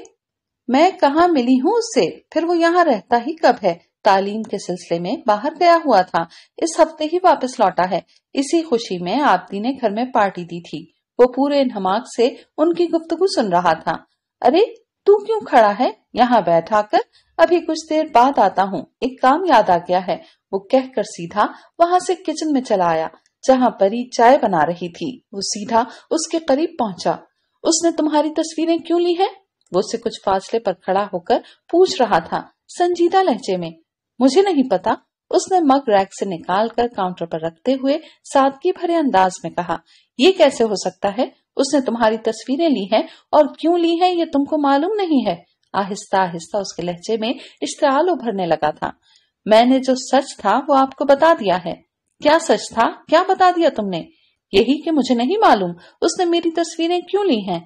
Speaker 1: मैं कहा मिली हूँ उससे फिर वो यहाँ रहता ही कब है तालीम के सिलसिले में बाहर गया हुआ था इस हफ्ते ही वापस लौटा है इसी खुशी में आपदी ने घर में पार्टी दी थी वो पूरे नमाक से उनकी गुफ्तगु सुन रहा था अरे तू क्यों खड़ा है यहाँ बैठा कर अभी कुछ देर बाद आता हूँ एक काम याद आ गया है वो कहकर सीधा वहाँ से किचन में चला आया जहाँ परी चाय बना रही थी वो सीधा उसके करीब पहुँचा उसने तुम्हारी तस्वीरें क्यों ली है वो उससे कुछ फासले पर खड़ा होकर पूछ रहा था संजीदा लहजे में मुझे नहीं पता उसने मग रैक से निकाल कर काउंटर पर रखते हुए सादगी भरे अंदाज में कहा ये कैसे हो सकता है उसने तुम्हारी तस्वीरें ली हैं और क्यों ली हैं ये तुमको मालूम नहीं है आहिस्ता आहिस्ता उसके लहजे में इश्तेल उभरने लगा था मैंने जो सच था वो आपको बता दिया है क्या सच था क्या बता दिया तुमने यही कि मुझे नहीं मालूम उसने मेरी तस्वीरें क्यों ली हैं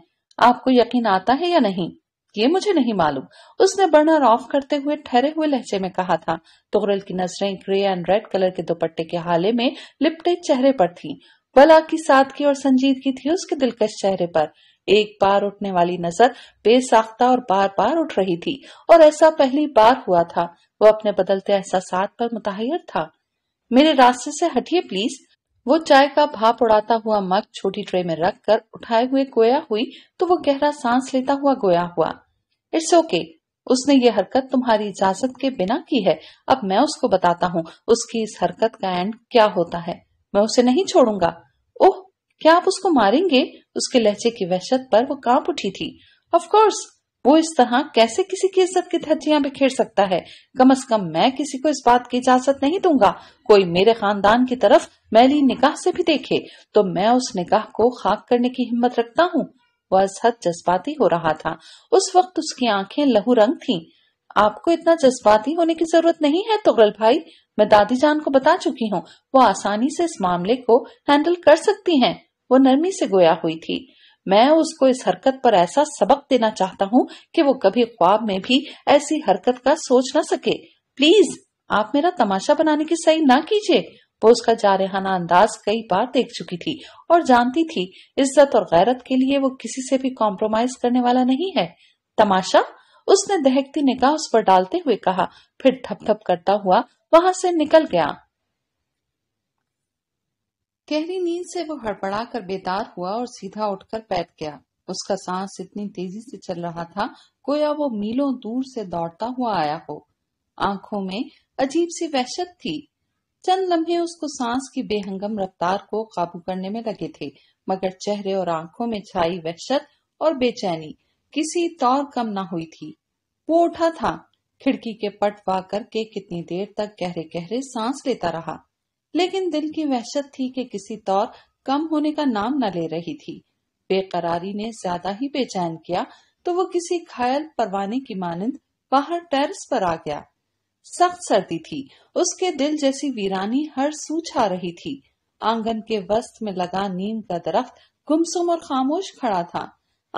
Speaker 1: आपको यकीन आता है या नहीं ये मुझे नहीं मालूम उसने बर्नर ऑफ करते हुए ठहरे हुए लहजे में कहा था तुगरल की नजरें ग्रे एंड रेड कलर के दुपट्टे के हाले में लिपटे चेहरे पर थी बला की सादगी और संजीदगी थी उसके दिलकश चेहरे पर एक बार उठने वाली नजर बेसाख्ता और बार बार उठ रही थी और ऐसा पहली बार हुआ था वो अपने बदलते एहसास पर मुतहर था मेरे रास्ते से हटिए प्लीज वो चाय का भाप उड़ाता हुआ मग छोटी ट्रे में रख कर उठाए हुए गोया हुई तो वो गहरा सांस लेता हुआ गोया हुआ इट्स ओके okay. उसने ये हरकत तुम्हारी इजाजत के बिना की है अब मैं उसको बताता हूँ उसकी इस हरकत का एंड क्या होता है मैं उसे नहीं छोड़ूंगा ओह क्या आप उसको मारेंगे उसके लहजे की वहशत पर वो कांप उठी थी ऑफकोर्स वो इस तरह कैसे किसी की इज्जत की धज्जियां बिखेर सकता है कम अज कम मैं किसी को इस बात की इजाजत नहीं दूंगा कोई मेरे खानदान की तरफ मैली निकाह से भी देखे तो मैं उस निकाह को खाक करने की हिम्मत रखता हूँ वह इस जज्बाती हो रहा था उस वक्त उसकी आंखें लहू रंग थी आपको इतना जज्बाती होने की जरूरत नहीं है तुगल भाई मैं दादी जान को बता चुकी हूँ वो आसानी से इस मामले को हैंडल कर सकती हैं वो नरमी से गोया हुई थी मैं उसको इस हरकत पर ऐसा सबक देना चाहता हूँ कि वो कभी ख्वाब में भी ऐसी हरकत का सोच न सके प्लीज आप मेरा तमाशा बनाने की सही ना कीजिए वो उसका जारहाना अंदाज कई बार देख चुकी थी और जानती थी इज्जत और गैरत के लिए वो किसी से भी कॉम्प्रोमाइज करने वाला नहीं है तमाशा उसने दहकती निगाह उस पर डालते हुए कहा फिर थप थप करता हुआ वहां से निकल गया गहरी नींद से वो हड़बड़ा कर बेदार हुआ और सीधा उठकर बैठ गया उसका सांस इतनी तेजी से चल रहा था गोया वो मीलों दूर से दौड़ता हुआ आया हो आंखों में अजीब सी वहशत थी चंद लम्हे उसको सांस की बेहंगम रफ्तार को काबू करने में लगे थे मगर चेहरे और आंखों में छाई वहशत और बेचैनी किसी तौर कम ना हुई थी वो उठा था खिड़की के पट पा करके कितनी देर तक गहरे गहरे सांस लेता रहा लेकिन दिल की वहशत थी कि किसी तौर कम होने का नाम न ले रही थी बेकरारी ने ज्यादा ही बेचैन किया तो वो किसी घायल परवाने की मानंद बाहर टेरिस पर आ गया सख्त सर्दी थी उसके दिल जैसी वीरानी हर सू छा रही थी आंगन के वस्त में लगा नीम का दरख्त गुमसुम और खामोश खड़ा था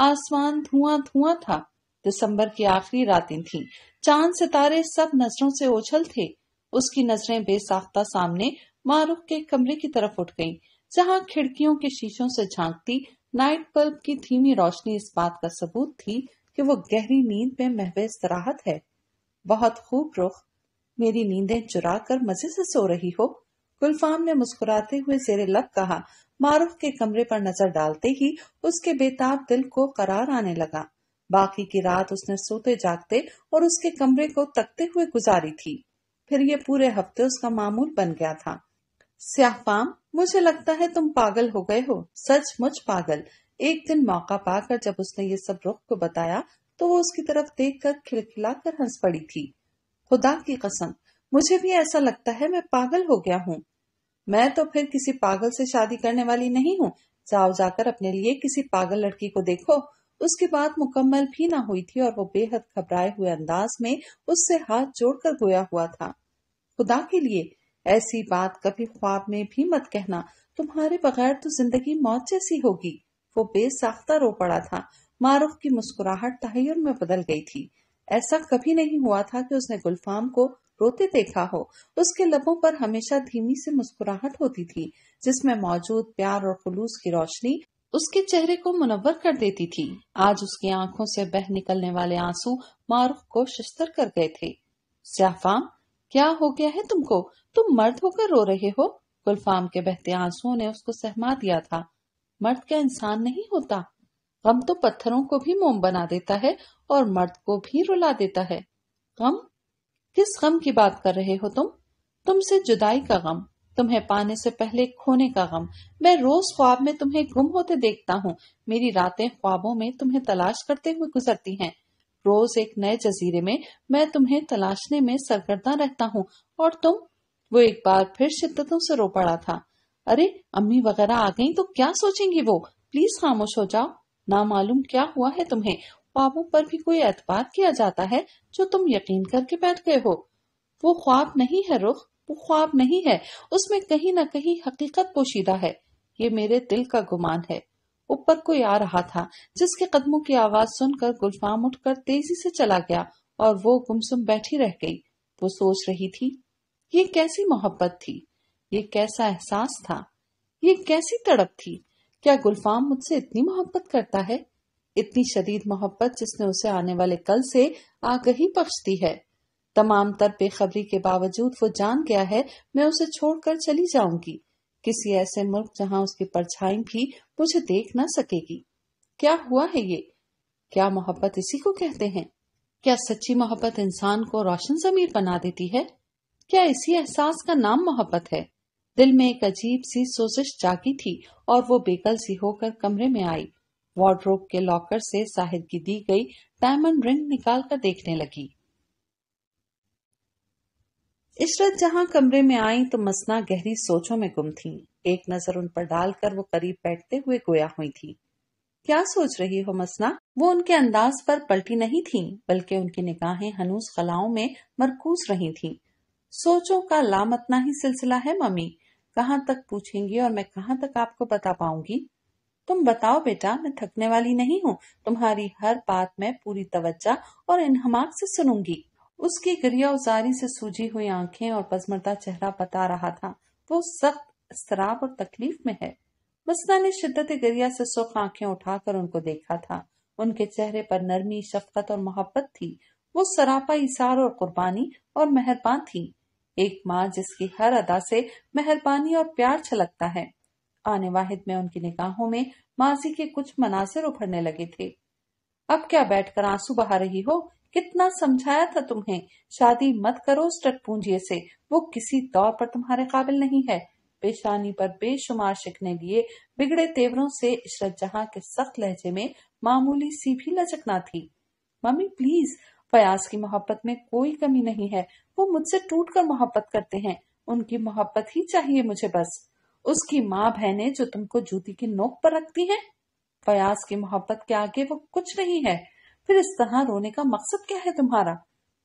Speaker 1: आसमान धुआं धुआं था दिसंबर की आखिरी रातें थीं। चांद सितारे सब नजरों से ओछल थे उसकी नजरें बेसाख्ता सामने मारुख के कमरे की तरफ उठ गई जहाँ खिड़कियों के शीशों से झांकती नाइट बल्ब की धीमी रोशनी इस बात का सबूत थी कि वो गहरी नींद में महवेज राहत है बहुत खूब रुख मेरी नींदें चुरा कर मजे से सो रही हो गुलफाम ने मुस्कुराते हुए जेरे लब कहा मारुख के कमरे पर नजर डालते ही उसके बेताब दिल को करार आने लगा बाकी की रात उसने सोते जागते और उसके कमरे को तकते हुए गुजारी थी फिर ये पूरे हफ्ते उसका मामूल बन गया था स्याफाम मुझे लगता है तुम पागल हो गए हो सच मुझ पागल एक दिन मौका पाकर जब उसने ये सब रुख को बताया तो वो उसकी तरफ देख कर खिलखिला कर हंस पड़ी थी खुदा की कसम मुझे भी ऐसा लगता है मैं पागल हो गया हूँ मैं तो फिर किसी पागल से शादी करने वाली नहीं हूँ जाओ जाकर अपने लिए किसी पागल लड़की को देखो उसकी बात मुकम्मल भी ना हुई थी और वो बेहद घबराए हुए अंदाज में उससे हाथ जोड़कर गोया हुआ था खुदा के लिए ऐसी बात कभी ख्वाब में भी मत कहना तुम्हारे बगैर तो जिंदगी मौत जैसी होगी वो बेसाख्ता रो पड़ा था मारूफ की मुस्कुराहट तहयर में बदल गई थी ऐसा कभी नहीं हुआ था कि उसने गुलफाम को रोते देखा हो उसके लबों पर हमेशा धीमी से मुस्कुराहट होती थी जिसमें मौजूद प्यार और खुलूस की रोशनी उसके चेहरे को मुनवर कर देती थी आज उसकी आंखों से बह निकलने वाले आंसू मारूफ को शस्तर कर गए थे स्याफाम क्या हो गया है तुमको तुम मर्द होकर रो रहे हो गुलफाम के बहते आंसुओं ने उसको सहमा दिया था मर्द क्या इंसान नहीं होता गम तो पत्थरों को भी मोम बना देता है और मर्द को भी रुला देता है गम किस गम की बात कर रहे हो तुम तुमसे जुदाई का गम तुम्हें पाने से पहले खोने का गम मैं रोज ख्वाब में तुम्हें गुम होते देखता हूँ मेरी रातें ख्वाबों में तुम्हें तलाश करते हुए गुजरती हैं रोज एक नए जजीरे में मैं तुम्हें तलाशने में सरगर्दा रहता हूँ और तुम वो एक बार फिर शिद्दतों से रो पड़ा था अरे अम्मी वगैरह आ गई तो क्या सोचेंगी वो प्लीज खामोश हो जाओ ना मालूम क्या हुआ है तुम्हें ख्वाबों पर भी कोई एतबार किया जाता है जो तुम यकीन करके बैठ गए हो वो ख्वाब नहीं है रुख वो ख्वाब नहीं है उसमें कहीं ना कहीं हकीकत पोशीदा है ये मेरे दिल का गुमान है ऊपर कोई आ रहा था जिसके कदमों की आवाज सुनकर गुलफाम उठकर तेजी से चला गया और वो गुमसुम बैठी रह गई वो सोच रही थी ये कैसी मोहब्बत थी ये कैसा एहसास था ये कैसी तड़प थी क्या गुलफाम मुझसे इतनी मोहब्बत करता है इतनी शदीद मोहब्बत जिसने उसे आने वाले कल से आगही बख्श दी है तमाम तर बेखबरी के बावजूद वो जान गया है मैं उसे छोड़कर चली जाऊंगी किसी ऐसे मुल्क जहां उसकी परछाई भी मुझे देख ना सकेगी क्या हुआ है ये क्या मोहब्बत इसी को कहते हैं क्या सच्ची मोहब्बत इंसान को रोशन जमीर बना देती है क्या इसी एहसास का नाम मोहब्बत है दिल में एक अजीब सी सोजिश जागी थी और वो बेकल सी होकर कमरे में आई वार्ड्रोब के लॉकर से साहिद की दी गई डायमंड रिंग निकाल कर देखने लगी इशरत जहां कमरे में आई तो मसना गहरी सोचों में गुम थी एक नजर उन पर डालकर वो करीब बैठते हुए गोया हुई थी क्या सोच रही हो मसना वो उनके अंदाज पर पलटी नहीं थी बल्कि उनकी निगाहें हनूस खलाओं में मरकूज रही थीं। सोचों का लामतना ही सिलसिला है मम्मी कहाँ तक पूछेंगी और मैं कहाँ तक आपको बता पाऊंगी तुम बताओ बेटा मैं थकने वाली नहीं हूँ तुम्हारी हर बात मैं पूरी तवज्जा और इनहमाक से सुनूंगी उसकी गिरिया उजारी से सूजी हुई आंखें और पसमरदा चेहरा बता रहा था वो सख्त शराब और तकलीफ में है मसना ने शिद्दत गिरिया से सुख आंखें उठाकर उनको देखा था उनके चेहरे पर नरमी शफकत और मोहब्बत थी वो सरापा इशार और कुर्बानी और मेहरबान थी एक माँ जिसकी हर अदा से मेहरबानी और प्यार छलकता है आने वाहिद में उनकी निगाहों में माजी के कुछ मनासिर उभरने लगे थे अब क्या बैठकर आंसू बहा रही हो कितना समझाया था तुम्हें शादी मत करो उस पूंजी से वो किसी तौर पर तुम्हारे काबिल नहीं है पेशानी पर बेशुमार शिकने लिए बिगड़े तेवरों से इशरत जहां के सख्त लहजे में मामूली सी भी लचकना थी मम्मी प्लीज फयाज की मोहब्बत में कोई कमी नहीं है वो मुझसे टूट कर मोहब्बत करते हैं उनकी मोहब्बत ही चाहिए मुझे बस उसकी माँ बहने जो तुमको जूती की नोक पर रखती हैं फयाज की मोहब्बत के आगे वो कुछ नहीं है फिर इस तरह रोने का मकसद क्या है तुम्हारा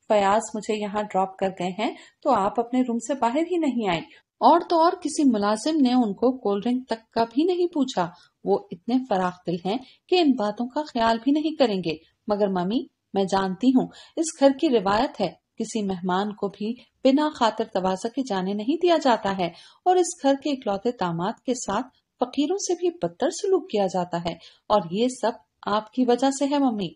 Speaker 1: फयाज मुझे यहाँ ड्रॉप कर गए हैं तो आप अपने रूम से बाहर ही नहीं आए और तो और किसी मुलाजिम ने उनको कोल्ड ड्रिंक तक का भी नहीं पूछा वो इतने फराख दिल हैं कि इन बातों का ख्याल भी नहीं करेंगे मगर मम्मी मैं जानती हूँ इस घर की रिवायत है किसी मेहमान को भी बिना खातर तवाजा के जाने नहीं दिया जाता है और इस घर के इकलौते दामाद के साथ फकीरों से भी बदतर सलूक किया जाता है और ये सब आपकी वजह से है मम्मी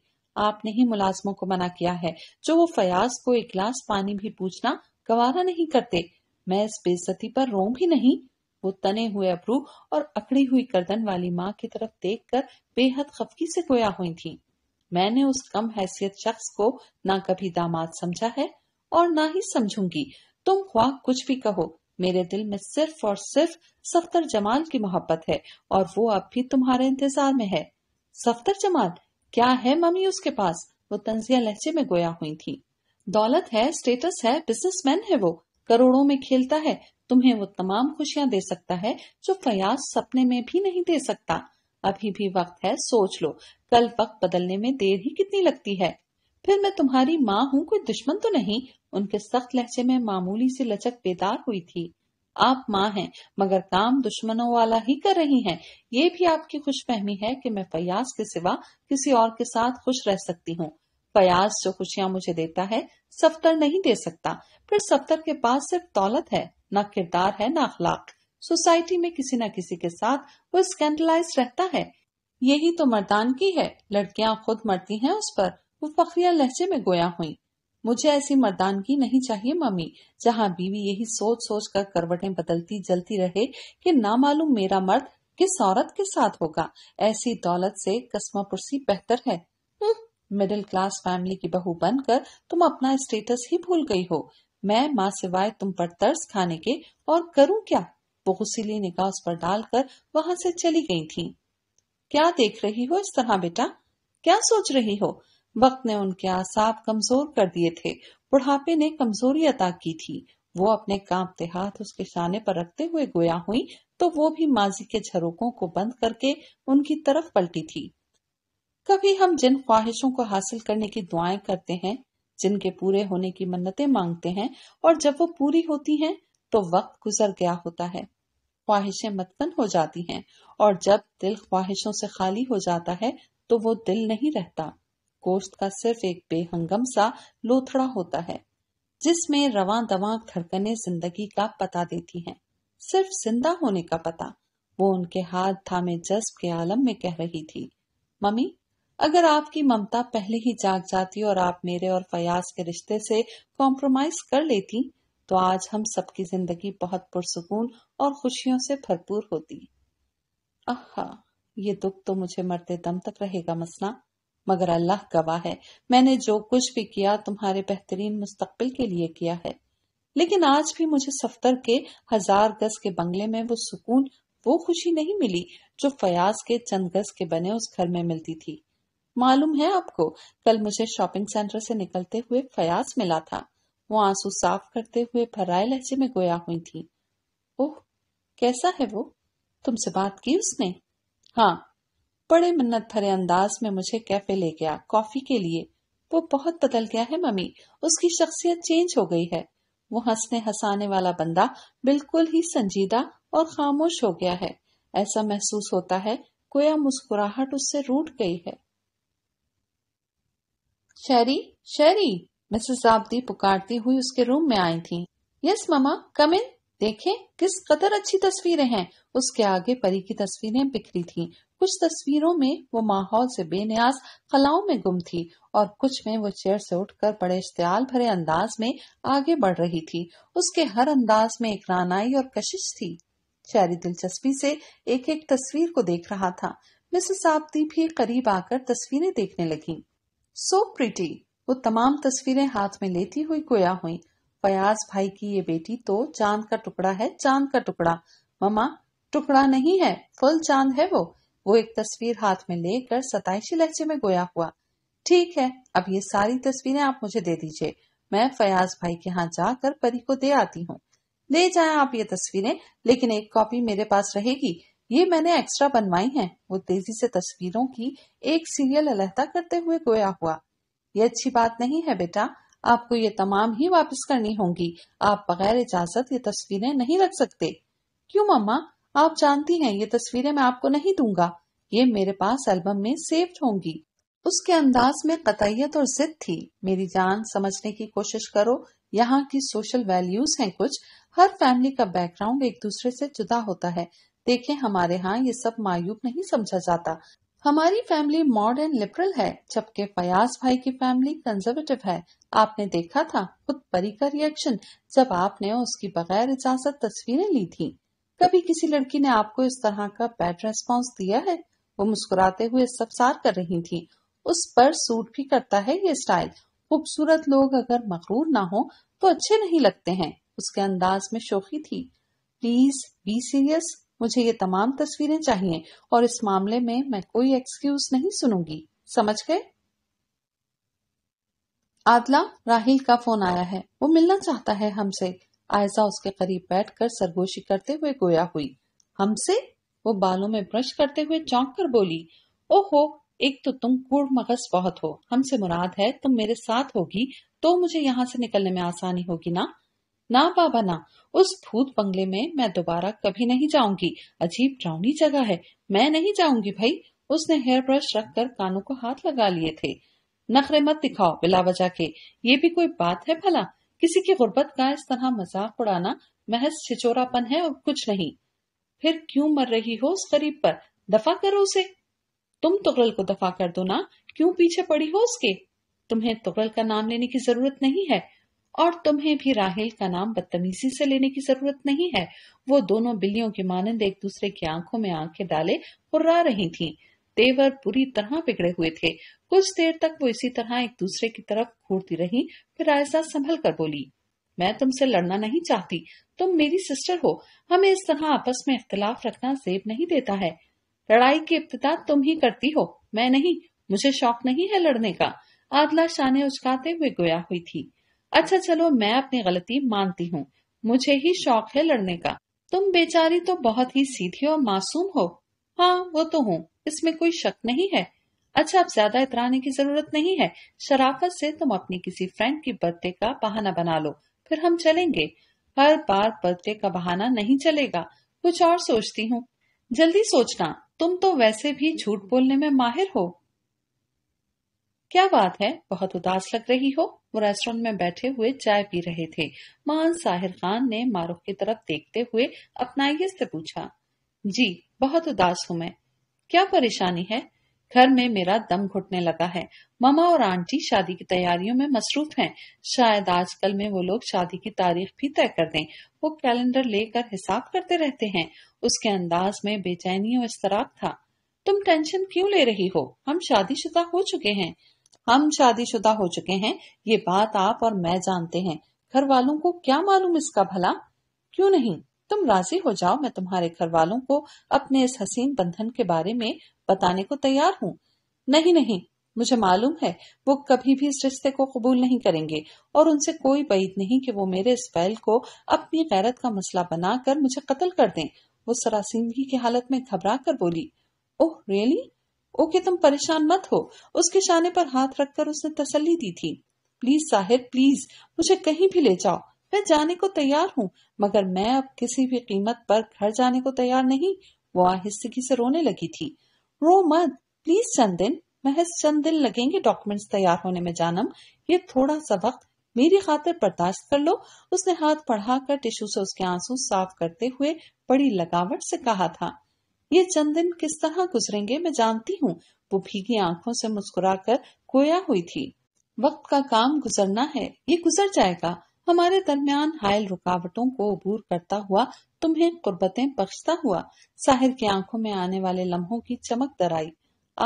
Speaker 1: आपने ही मुलाजमो को मना किया है जो वो फयाज को एक गिलास पानी भी पूछना गवारा नहीं करते मैं इस बेजती पर रो भी नहीं वो तने हुए अबरू और अकड़ी हुई गर्दन वाली माँ की तरफ देखकर बेहद खफकी से गोया हुई थी मैंने उस कम हैसियत शख्स को ना कभी दामाद समझा है और ना ही समझूंगी तुम ख्वा कुछ भी कहो मेरे दिल में सिर्फ और सिर्फ सफ्तर जमाल की मोहब्बत है और वो अब भी तुम्हारे इंतजार में है सफ्तर जमाल क्या है मम्मी उसके पास वो तंजिया लहजे में गोया हुई थी दौलत है स्टेटस है बिजनेसमैन है वो करोड़ों में खेलता है तुम्हें वो तमाम खुशियां दे सकता है जो फयाज सपने में भी नहीं दे सकता अभी भी वक्त है सोच लो कल वक्त बदलने में देर ही कितनी लगती है फिर मैं तुम्हारी माँ हूँ कोई दुश्मन तो नहीं उनके सख्त लहजे में मामूली सी लचक बेदार हुई थी आप माँ हैं मगर काम दुश्मनों वाला ही कर रही हैं ये भी आपकी खुशफहमी है कि मैं फयाज के सिवा किसी और के साथ खुश रह सकती हूँ फयाज जो खुशियाँ मुझे देता है सफ्तर नहीं दे सकता फिर सफ्तर के पास सिर्फ दौलत है न किरदार है न अखलाक सोसाइटी में किसी न किसी के साथ वो स्कैंडलाइज रहता है यही तो की है लड़कियां खुद मरती हैं उस पर वो फखरिया लहजे में गोया हुई मुझे ऐसी मर्दानगी नहीं चाहिए मम्मी जहाँ बीवी यही सोच सोच कर करवटें बदलती जलती रहे कि मालूम मेरा मर्द किस औरत के साथ होगा ऐसी दौलत से पुरसी बेहतर है हम्म, मिडिल क्लास फैमिली की बहू बनकर तुम अपना स्टेटस ही भूल गई हो मैं माँ सिवाय तुम पर तर्स खाने के और करूँ क्या वो गुस्सीली निगाह उस पर डालकर वहां से चली गई थी क्या देख रही हो इस तरह बेटा क्या सोच रही हो वक्त ने उनके आसाब कमजोर कर दिए थे बुढ़ापे ने कमजोरी अदा की थी वो अपने कांपते हाथ उसके शाने पर रखते हुए गोया हुई तो वो भी माजी के झरोकों को बंद करके उनकी तरफ पलटी थी कभी हम जिन ख्वाहिशों को हासिल करने की दुआएं करते हैं जिनके पूरे होने की मन्नतें मांगते हैं और जब वो पूरी होती हैं तो वक्त गुजर गया होता है ख्वाहिशें मतपन हो जाती हैं और जब दिल ख्वाहिशों से खाली हो जाता है तो वो दिल नहीं रहता गोश्त का सिर्फ एक बेहंगम सा लोथड़ा होता है जिसमें रवा दवा धड़कने जिंदगी का पता देती हैं सिर्फ जिंदा होने का पता वो उनके हाथ थामे जज्ब के आलम में कह रही थी मम्मी अगर आपकी ममता पहले ही जाग जाती और आप मेरे और फयाज के रिश्ते से कॉम्प्रोमाइज कर लेती तो आज हम सबकी जिंदगी बहुत पुरसकून और खुशियों से भरपूर होती आहा ये दुख तो मुझे मरते दम तक रहेगा मसना मगर अल्लाह गवाह है मैंने जो कुछ भी किया तुम्हारे बेहतरीन मुस्तकबिल के लिए किया है लेकिन आज भी मुझे सफ्तर के हजार गज के बंगले में वो सुकून वो खुशी नहीं मिली जो फयाज के चंद गज के बने उस घर में मिलती थी मालूम है आपको कल मुझे शॉपिंग सेंटर से निकलते हुए फयाज मिला था वो आंसू साफ करते हुए भराए लहजे में गोया हुई थी ओह कैसा है वो तुमसे बात की उसने हाँ बड़े मन्नत भरे अंदाज में मुझे कैफे ले गया कॉफी के लिए वो बहुत बदल गया है मम्मी उसकी शख्सियत चेंज हो गई है वो हंसने हंसाने वाला बंदा बिल्कुल ही संजीदा और खामोश हो गया है ऐसा महसूस होता है कोया मुस्कुराहट उससे रूठ गई है शहरी शहरी मिसेस आबदी पुकारती हुई उसके रूम में आई थी यस ममा कम इन देखें किस कदर अच्छी तस्वीरें हैं उसके आगे परी की तस्वीरें बिखरी थी कुछ तस्वीरों में वो माहौल से बेनियाज खलाओं में गुम थी और कुछ में वो चेयर से उठकर बड़े इश्तियाल भरे अंदाज में आगे बढ़ रही थी उसके हर अंदाज में एक रानाई और कशिश थी शहरी दिलचस्पी से एक एक तस्वीर को देख रहा था मिसेस आबदी भी करीब आकर तस्वीरें देखने लगी सो प्रिटी वो तमाम तस्वीरें हाथ में लेती हुई गोया हुई फयाज भाई की ये बेटी तो चांद का टुकड़ा है चांद का टुकड़ा ममा टुकड़ा नहीं है फुल चांद है वो वो एक तस्वीर हाथ में लेकर सताइशी लहजे में गोया हुआ ठीक है अब ये सारी तस्वीरें आप मुझे दे दीजिए मैं फयाज भाई के यहाँ जाकर परी को दे आती हूँ ले जाए आप ये तस्वीरें लेकिन एक कॉपी मेरे पास रहेगी ये मैंने एक्स्ट्रा बनवाई है वो तेजी से तस्वीरों की एक सीरियल अलहदा करते हुए गोया हुआ ये अच्छी बात नहीं है बेटा आपको ये तमाम ही वापस करनी होंगी आप बगैर इजाजत ये तस्वीरें नहीं रख सकते क्यों मम्मा आप जानती हैं ये तस्वीरें मैं आपको नहीं दूंगा ये मेरे पास एल्बम में सेव्ड होंगी उसके अंदाज में कतयत और जिद थी मेरी जान समझने की कोशिश करो यहाँ की सोशल वैल्यूज हैं कुछ हर फैमिली का बैकग्राउंड एक दूसरे से जुदा होता है देखें हमारे यहाँ ये सब मायूब नहीं समझा जाता हमारी फैमिली मॉडर्न लिबरल है जबकि फयाज भाई की फैमिली कंजर्वेटिव है आपने देखा था खुद परी का रिएक्शन जब आपने उसकी बगैर इजाजत तस्वीरें ली थी कभी किसी लड़की ने आपको इस तरह का बैड रेस्पॉन्स दिया है वो मुस्कुराते हुए सार कर रही थी उस पर सूट भी करता है ये स्टाइल खूबसूरत लोग अगर मकरूर ना हो तो अच्छे नहीं लगते हैं उसके अंदाज में शोखी थी प्लीज बी सीरियस मुझे ये तमाम तस्वीरें चाहिए और इस मामले में मैं कोई एक्सक्यूज नहीं सुनूंगी समझ गए आदला राहिल का फोन आया है वो मिलना चाहता है हमसे आयजा उसके करीब बैठकर सरगोशी करते हुए गोया हुई हमसे वो बालों में ब्रश करते हुए चौंक कर बोली ओहो एक तो तुम कूड़ मगज बहुत हो हमसे मुराद है तुम मेरे साथ होगी तो मुझे यहाँ से निकलने में आसानी होगी ना ना बाबा ना उस भूत बंगले में मैं दोबारा कभी नहीं जाऊंगी अजीब ड्राउनी जगह है मैं नहीं जाऊंगी भाई उसने हेयर ब्रश रखकर कानों को हाथ लगा लिए थे नखरे मत दिखाओ बिला बजा के ये भी कोई बात है भला किसी की गुर्बत का इस तरह मजाक उड़ाना महज छिचोरापन है और कुछ नहीं फिर क्यों मर रही हो उस गरीब पर दफा करो उसे तुम तुगल को दफा कर दो ना क्यों पीछे पड़ी हो उसके तुम्हें तुगल का नाम लेने की जरूरत नहीं है और तुम्हें भी राहेल का नाम बदतमीजी से लेने की जरूरत नहीं है वो दोनों बिल्लियों के मानंद एक दूसरे की आंखों में आंखें डाले हुर्रा रही थीं। तेवर पूरी तरह बिगड़े हुए थे कुछ देर तक वो इसी तरह एक दूसरे की तरफ घूरती रही फिर आयसा संभल कर बोली मैं तुमसे लड़ना नहीं चाहती तुम मेरी सिस्टर हो हमें इस तरह आपस में इख्तलाफ रखना सेब नहीं देता है लड़ाई की इब्तदा तुम ही करती हो मैं नहीं मुझे शौक नहीं है लड़ने का आदला शाह ने उचकाते हुए गोया हुई थी अच्छा चलो मैं अपनी गलती मानती हूँ मुझे ही शौक है लड़ने का तुम बेचारी तो बहुत ही सीधी और मासूम हो हाँ वो तो हूँ इसमें कोई शक नहीं है अच्छा अब ज्यादा इतराने की जरूरत नहीं है शराफत से तुम अपनी किसी फ्रेंड की बर्थडे का बहाना बना लो फिर हम चलेंगे हर बार बर्थडे का बहाना नहीं चलेगा कुछ और सोचती हूँ जल्दी सोचना तुम तो वैसे भी झूठ बोलने में माहिर हो क्या बात है बहुत उदास लग रही हो वो रेस्टोरेंट में बैठे हुए चाय पी रहे थे मान साहिर खान ने मारूफ की तरफ देखते हुए अपनाइए से पूछा जी बहुत उदास हूँ मैं क्या परेशानी है घर में मेरा दम घुटने लगा है मामा और आंटी शादी की तैयारियों में मसरूफ हैं। शायद आजकल में वो लोग शादी की तारीख भी तय कर दें। वो कैलेंडर लेकर हिसाब करते रहते हैं उसके अंदाज में बेचैनी और इस था तुम टेंशन क्यों ले रही हो हम शादीशुदा हो चुके हैं हम शादीशुदा हो चुके हैं ये बात आप और मैं जानते हैं घर वालों को क्या मालूम इसका भला क्यों नहीं तुम राजी हो जाओ मैं तुम्हारे घर वालों को अपने इस हसीन बंधन के बारे में बताने को तैयार हूँ नहीं नहीं मुझे मालूम है वो कभी भी इस रिश्ते को कबूल नहीं करेंगे और उनसे कोई बैद नहीं कि वो मेरे इस फैल को अपनी गैरत का मसला बनाकर मुझे कत्ल कर दें वो सरासिंदगी की हालत में घबरा कर बोली ओह रियली ओके तुम परेशान मत हो उसके शाने पर हाथ रखकर उसने तसल्ली दी थी प्लीज साहिर प्लीज मुझे कहीं भी ले जाओ मैं जाने को तैयार हूँ मगर मैं अब किसी भी कीमत पर घर जाने को तैयार नहीं वो आहिस्तगी से रोने लगी थी रो मत प्लीज चंद दिन महज चंद दिन लगेंगे डॉक्यूमेंट तैयार होने में जानम ये थोड़ा सा वक्त मेरी खातिर बर्दाश्त कर लो उसने हाथ कर टिश्यू से उसके आंसू साफ करते हुए बड़ी लगावट से कहा था ये चंद दिन किस तरह गुजरेंगे मैं जानती हूँ वो भीगी आंखों से मुस्कुरा कर कोया हुई थी वक्त का काम गुजरना है ये गुजर जाएगा हमारे दरमियान हायल रुकावटों को अबूर करता हुआ तुम्हें कुर्बतें बख्शता हुआ साहिर की आंखों में आने वाले लम्हों की चमक दराई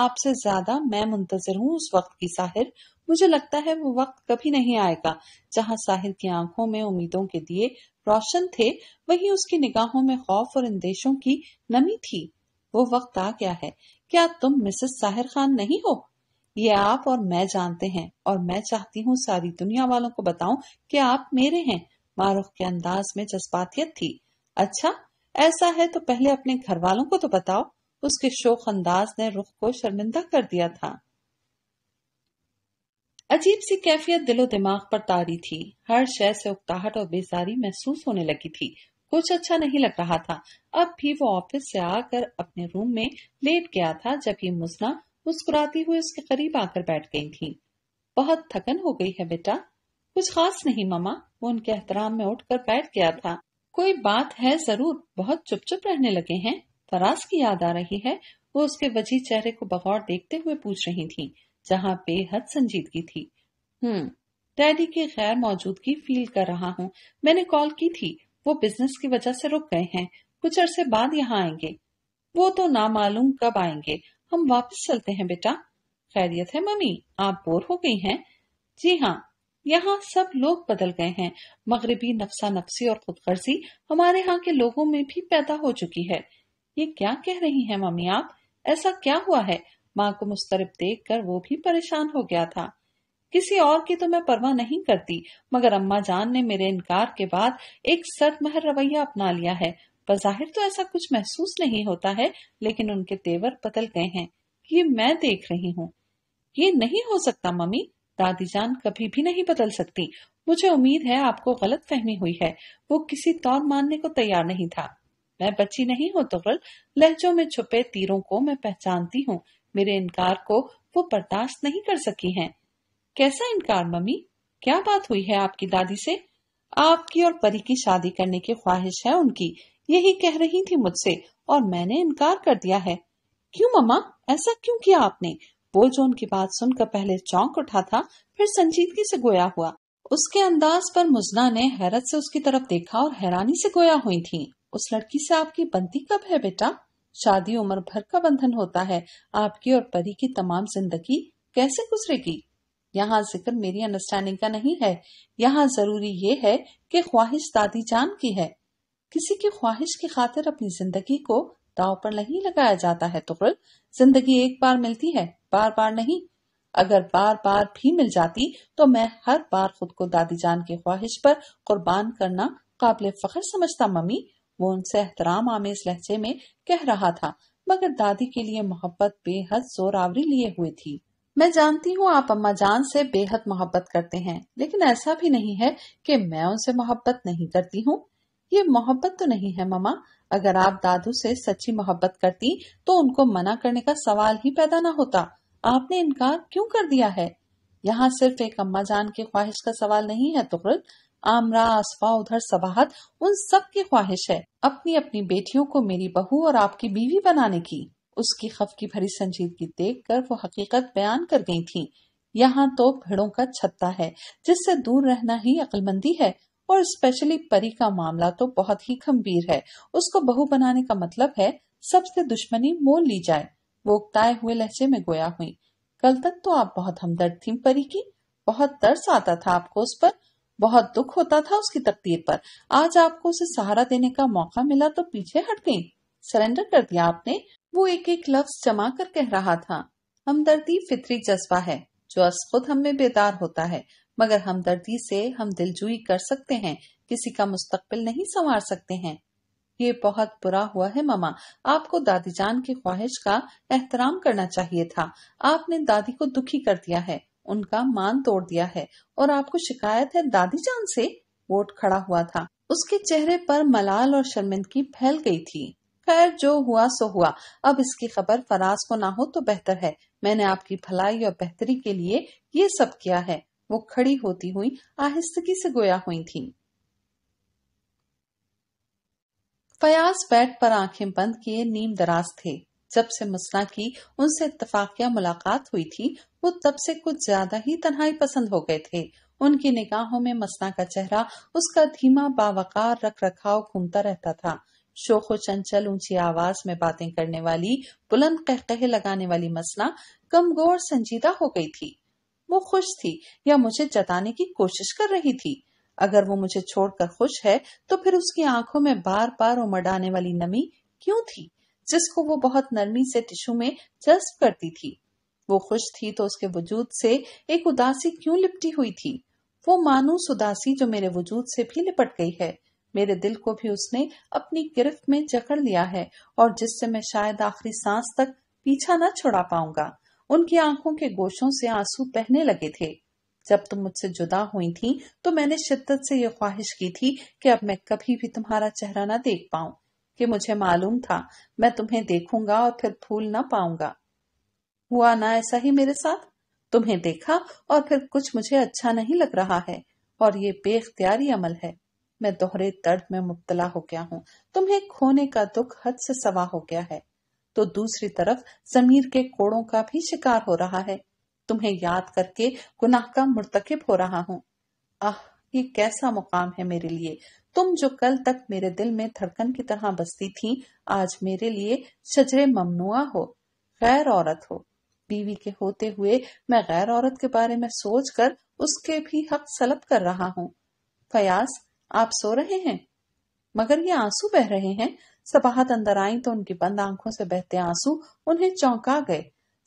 Speaker 1: आपसे ज्यादा मैं मुंतजर हूँ उस वक्त की साहिर मुझे लगता है वो वक्त कभी नहीं आएगा जहाँ साहिर की आंखों में उम्मीदों के दिए रोशन थे वही उसकी निगाहों में खौफ और अंदेशों की नमी थी वो वक्त आ गया है क्या तुम मिसेस साहिर खान नहीं हो ये आप और मैं जानते हैं और मैं चाहती हूँ सारी दुनिया वालों को बताऊं कि आप मेरे हैं मारुख के अंदाज में जज्बातियत थी अच्छा ऐसा है तो पहले अपने घर वालों को तो बताओ उसके शोक अंदाज ने रुख को शर्मिंदा कर दिया था अजीब सी कैफियत दिलो दिमाग पर तारी थी हर शय से उकताहट और बेजारी महसूस होने लगी थी कुछ अच्छा नहीं लग रहा था अब भी वो ऑफिस से आकर अपने रूम में लेट गया था जबकि मुस्ना मुस्कुराती हुई उसके करीब आकर बैठ गई थी बहुत थकन हो गई है बेटा कुछ खास नहीं मामा वो उनके एहतराम में उठकर बैठ गया था कोई बात है जरूर बहुत चुप चुप रहने लगे हैं फराज की याद आ रही है वो उसके वजी चेहरे को बगौर देखते हुए पूछ रही थी जहां बेहद संजीदगी थी हम्म डैडी के गैर मौजूदगी फील कर रहा हूँ मैंने कॉल की थी वो बिजनेस की वजह से रुक गए हैं कुछ अरसे बाद यहाँ आएंगे वो तो ना मालूम कब आएंगे हम वापस चलते हैं बेटा खैरियत है मम्मी आप बोर हो गई हैं जी हाँ यहाँ सब लोग बदल गए हैं मगरबी नफसा नफसी और खुदगर्जी हमारे यहाँ के लोगों में भी पैदा हो चुकी है ये क्या कह रही हैं मम्मी आप ऐसा क्या हुआ है माँ को मुस्तरब देख कर वो भी परेशान हो गया था किसी और की तो मैं परवाह नहीं करती मगर अम्मा जान ने मेरे इनकार के बाद एक सर्द महर रवैया अपना लिया है बाहिर तो ऐसा कुछ महसूस नहीं होता है लेकिन उनके तेवर बदल गए हैं ये मैं देख रही हूँ ये नहीं हो सकता मम्मी दादी जान कभी भी नहीं बदल सकती मुझे उम्मीद है आपको गलत फहमी हुई है वो किसी तौर मानने को तैयार नहीं था मैं बच्ची नहीं हूँ तुगल तो लहजों में छुपे तीरों को मैं पहचानती हूँ मेरे इनकार को वो बर्दाश्त नहीं कर सकी हैं। कैसा इनकार मम्मी क्या बात हुई है आपकी दादी से आपकी और परी की शादी करने की ख्वाहिश है उनकी यही कह रही थी मुझसे और मैंने इनकार कर दिया है क्यों मम्मा ऐसा क्यों किया आपने वो जो उनकी बात सुनकर पहले चौंक उठा था फिर संजीदगी से गोया हुआ उसके अंदाज पर मुजना ने हैरत से उसकी तरफ देखा और हैरानी से गोया हुई थी उस लड़की से आपकी बनती कब है बेटा शादी उम्र भर का बंधन होता है आपकी और परी की तमाम जिंदगी कैसे गुजरेगी यहाँ जिक्र मेरी अंडरस्टैंडिंग का नहीं है यहाँ जरूरी ये है कि ख्वाहिश दादी जान की है किसी की ख्वाहिश की खातिर अपनी जिंदगी को दाव पर नहीं लगाया जाता है तो जिंदगी एक बार मिलती है बार बार नहीं अगर बार बार भी मिल जाती तो मैं हर बार खुद को दादी जान की ख्वाहिश पर कुर्बान करना काबिल फख्र समझता मम्मी वो उनसे एहतराम आमेज लहजे में कह रहा था मगर दादी के लिए मोहब्बत बेहद जोरावरी लिए हुए थी मैं जानती हूँ आप अम्मा जान से बेहद मोहब्बत करते हैं लेकिन ऐसा भी नहीं है कि मैं उनसे मोहब्बत नहीं करती हूँ ये मोहब्बत तो नहीं है ममा अगर आप दादू से सच्ची मोहब्बत करती तो उनको मना करने का सवाल ही पैदा ना होता आपने इनकार क्यों कर दिया है यहाँ सिर्फ एक अम्मा जान की ख्वाहिश का सवाल नहीं है तुगरुल आमरा आसफा उधर सबाहत उन सब की ख्वाहिश है अपनी अपनी बेटियों को मेरी बहू और आपकी बीवी बनाने की उसकी खफकी भरी संजीदगी देख कर वो हकीकत बयान कर गई थी यहाँ तो भेड़ों का छत्ता है जिससे दूर रहना ही अक्लमंदी है और स्पेशली परी का मामला तो बहुत ही गंभीर है उसको बहू बनाने का मतलब है सबसे दुश्मनी मोल ली जाए वो उगताए हुए लहजे में गोया हुई कल तक तो आप बहुत हमदर्द थी परी की बहुत तरस आता था आपको उस पर बहुत दुख होता था उसकी तकदीर पर आज आपको उसे सहारा देने का मौका मिला तो पीछे हट गई सरेंडर कर दिया आपने वो एक एक लफ्ज जमा कर कह रहा था हमदर्दी फितरी जज्बा है जो अस खुद हमें बेदार होता है मगर हमदर्दी से हम दिलजुई कर सकते हैं किसी का मुस्तकबिल नहीं संवार सकते हैं ये बहुत बुरा हुआ है मामा आपको दादी जान की ख्वाहिश का एहतराम करना चाहिए था आपने दादी को दुखी कर दिया है उनका मान तोड़ दिया है और आपको शिकायत है दादी जान से वोट खड़ा हुआ था उसके चेहरे पर मलाल और शर्मिंदगी फैल गई थी खैर जो हुआ सो हुआ अब इसकी खबर फराज को ना हो तो बेहतर है मैंने आपकी भलाई और बेहतरी के लिए ये सब किया है वो खड़ी होती हुई आहिस्तगी से गोया हुई थी फयाज बेड पर आंखें बंद किए नीम दराज थे जब से मसना की उनसे इतफाकिया मुलाकात हुई थी वो तब से कुछ ज्यादा ही तनहाई पसंद हो गए थे उनकी निगाहों में मसना का चेहरा उसका धीमा बावकार रख रखाव घूमता रहता था शोखो चंचल ऊंची आवाज में बातें करने वाली बुलंद कहकहे लगाने वाली मसना गोर संजीदा हो गई थी वो खुश थी या मुझे जताने की कोशिश कर रही थी अगर वो मुझे छोड़कर खुश है तो फिर उसकी आंखों में बार बार उमड़ आने वाली नमी क्यों थी जिसको वो बहुत नरमी से टिशू में जस्ब करती थी वो खुश थी तो उसके वजूद से एक उदासी क्यों लिपटी हुई थी वो मानूस उदासी जो मेरे वजूद से भी लिपट गई है मेरे दिल को भी उसने अपनी गिरफ्त में जकड़ लिया है और जिससे मैं शायद आखिरी सांस तक पीछा न छुड़ा पाऊंगा उनकी आंखों के गोशों से आंसू बहने लगे थे जब तुम मुझसे जुदा हुई थी तो मैंने शिद्दत से यह ख्वाहिश की थी कि अब मैं कभी भी तुम्हारा चेहरा ना देख पाऊं कि मुझे मालूम था मैं तुम्हें देखूंगा और फिर भूल ना पाऊंगा हुआ ना ऐसा ही मेरे साथ तुम्हें देखा और फिर कुछ मुझे अच्छा नहीं लग रहा है और ये बेख्तियारी अमल है मैं दोहरे दर्द में मुब्तला हो गया हूँ तुम्हें खोने का दुख हद से सवा हो गया है तो दूसरी तरफ जमीर के कोड़ों का भी शिकार हो रहा है तुम्हें याद करके गुनाह का मुर्तकिब हो रहा हूँ आह ये कैसा मुकाम है मेरे लिए तुम जो कल तक मेरे दिल में धड़कन की तरह बसती थी आज मेरे लिए शजरे ममनुआ हो गैर औरत हो बीवी के होते हुए मैं गैर औरत के बारे में सोचकर उसके भी हक सलब कर रहा हूँ फयाज आप सो रहे हैं मगर ये आंसू बह रहे हैं सबाहत अंदर आई तो उनकी बंद आंखों से बहते आंसू उन्हें चौंका गए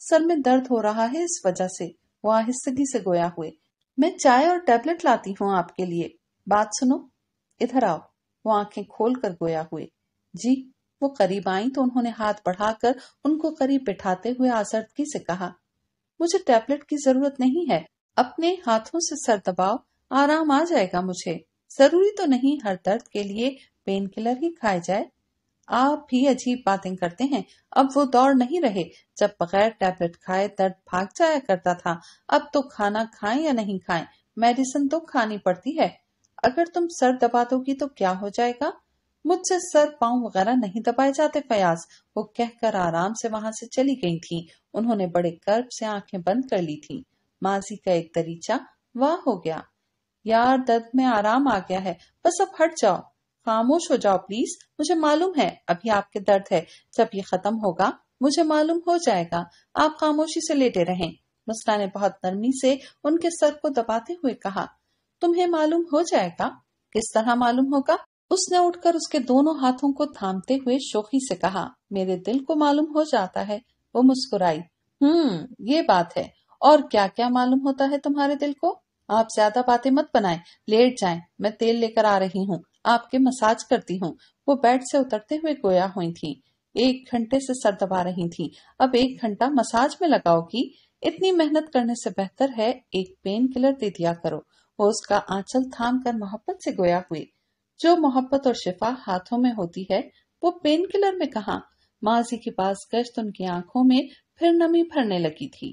Speaker 1: सर में दर्द हो रहा है इस वजह से वो आहिस्तगी से गोया हुए मैं चाय और टेबलेट लाती हूँ आपके लिए बात सुनो इधर आओ वो आंखें खोल कर गोया हुए जी वो करीब आई तो उन्होंने हाथ बढ़ाकर उनको करीब बिठाते हुए आसर्दगी से कहा मुझे टैबलेट की जरूरत नहीं है अपने हाथों से सर दबाओ आराम आ जाएगा मुझे जरूरी तो नहीं हर दर्द के लिए पेन किलर ही खाए जाए आप भी अजीब बातें करते हैं अब वो दौड़ नहीं रहे जब बगैर टैबलेट खाए दर्द भाग जाया करता था अब तो खाना खाएं या नहीं खाएं मेडिसिन तो खानी पड़ती है अगर तुम सर दबा दोगी तो क्या हो जाएगा मुझसे सर पांव वगैरह नहीं दबाए जाते फयाज वो कहकर आराम से वहां से चली गई थी उन्होंने बड़े कर्ब से आंखें बंद कर ली थी माजी का एक दरीचा वाह हो गया यार दर्द में आराम आ गया है बस अब हट जाओ खामोश हो जाओ प्लीज मुझे मालूम है अभी आपके दर्द है जब ये खत्म होगा मुझे मालूम हो जाएगा आप खामोशी से लेटे रहें मुस्ता ने बहुत नरमी से उनके सर को दबाते हुए कहा तुम्हें मालूम हो जाएगा किस तरह मालूम होगा उसने उठकर उसके दोनों हाथों को थामते हुए शोखी से कहा मेरे दिल को मालूम हो जाता है वो मुस्कुराई हम्म ये बात है और क्या क्या मालूम होता है तुम्हारे दिल को आप ज्यादा बातें मत बनाए लेट जाए मैं तेल लेकर आ रही हूँ आपके मसाज करती हूँ वो बेड से उतरते हुए गोया हुई थी एक घंटे से सर दबा रही थी अब एक घंटा मसाज में लगाओगी इतनी मेहनत करने से बेहतर है एक पेन किलर दे दिया करो वो उसका आंचल थाम कर मोहब्बत से गोया हुई जो मोहब्बत और शिफा हाथों में होती है वो पेन किलर में कहा माजी के पास गश्त उनकी आंखों में फिर नमी भरने लगी थी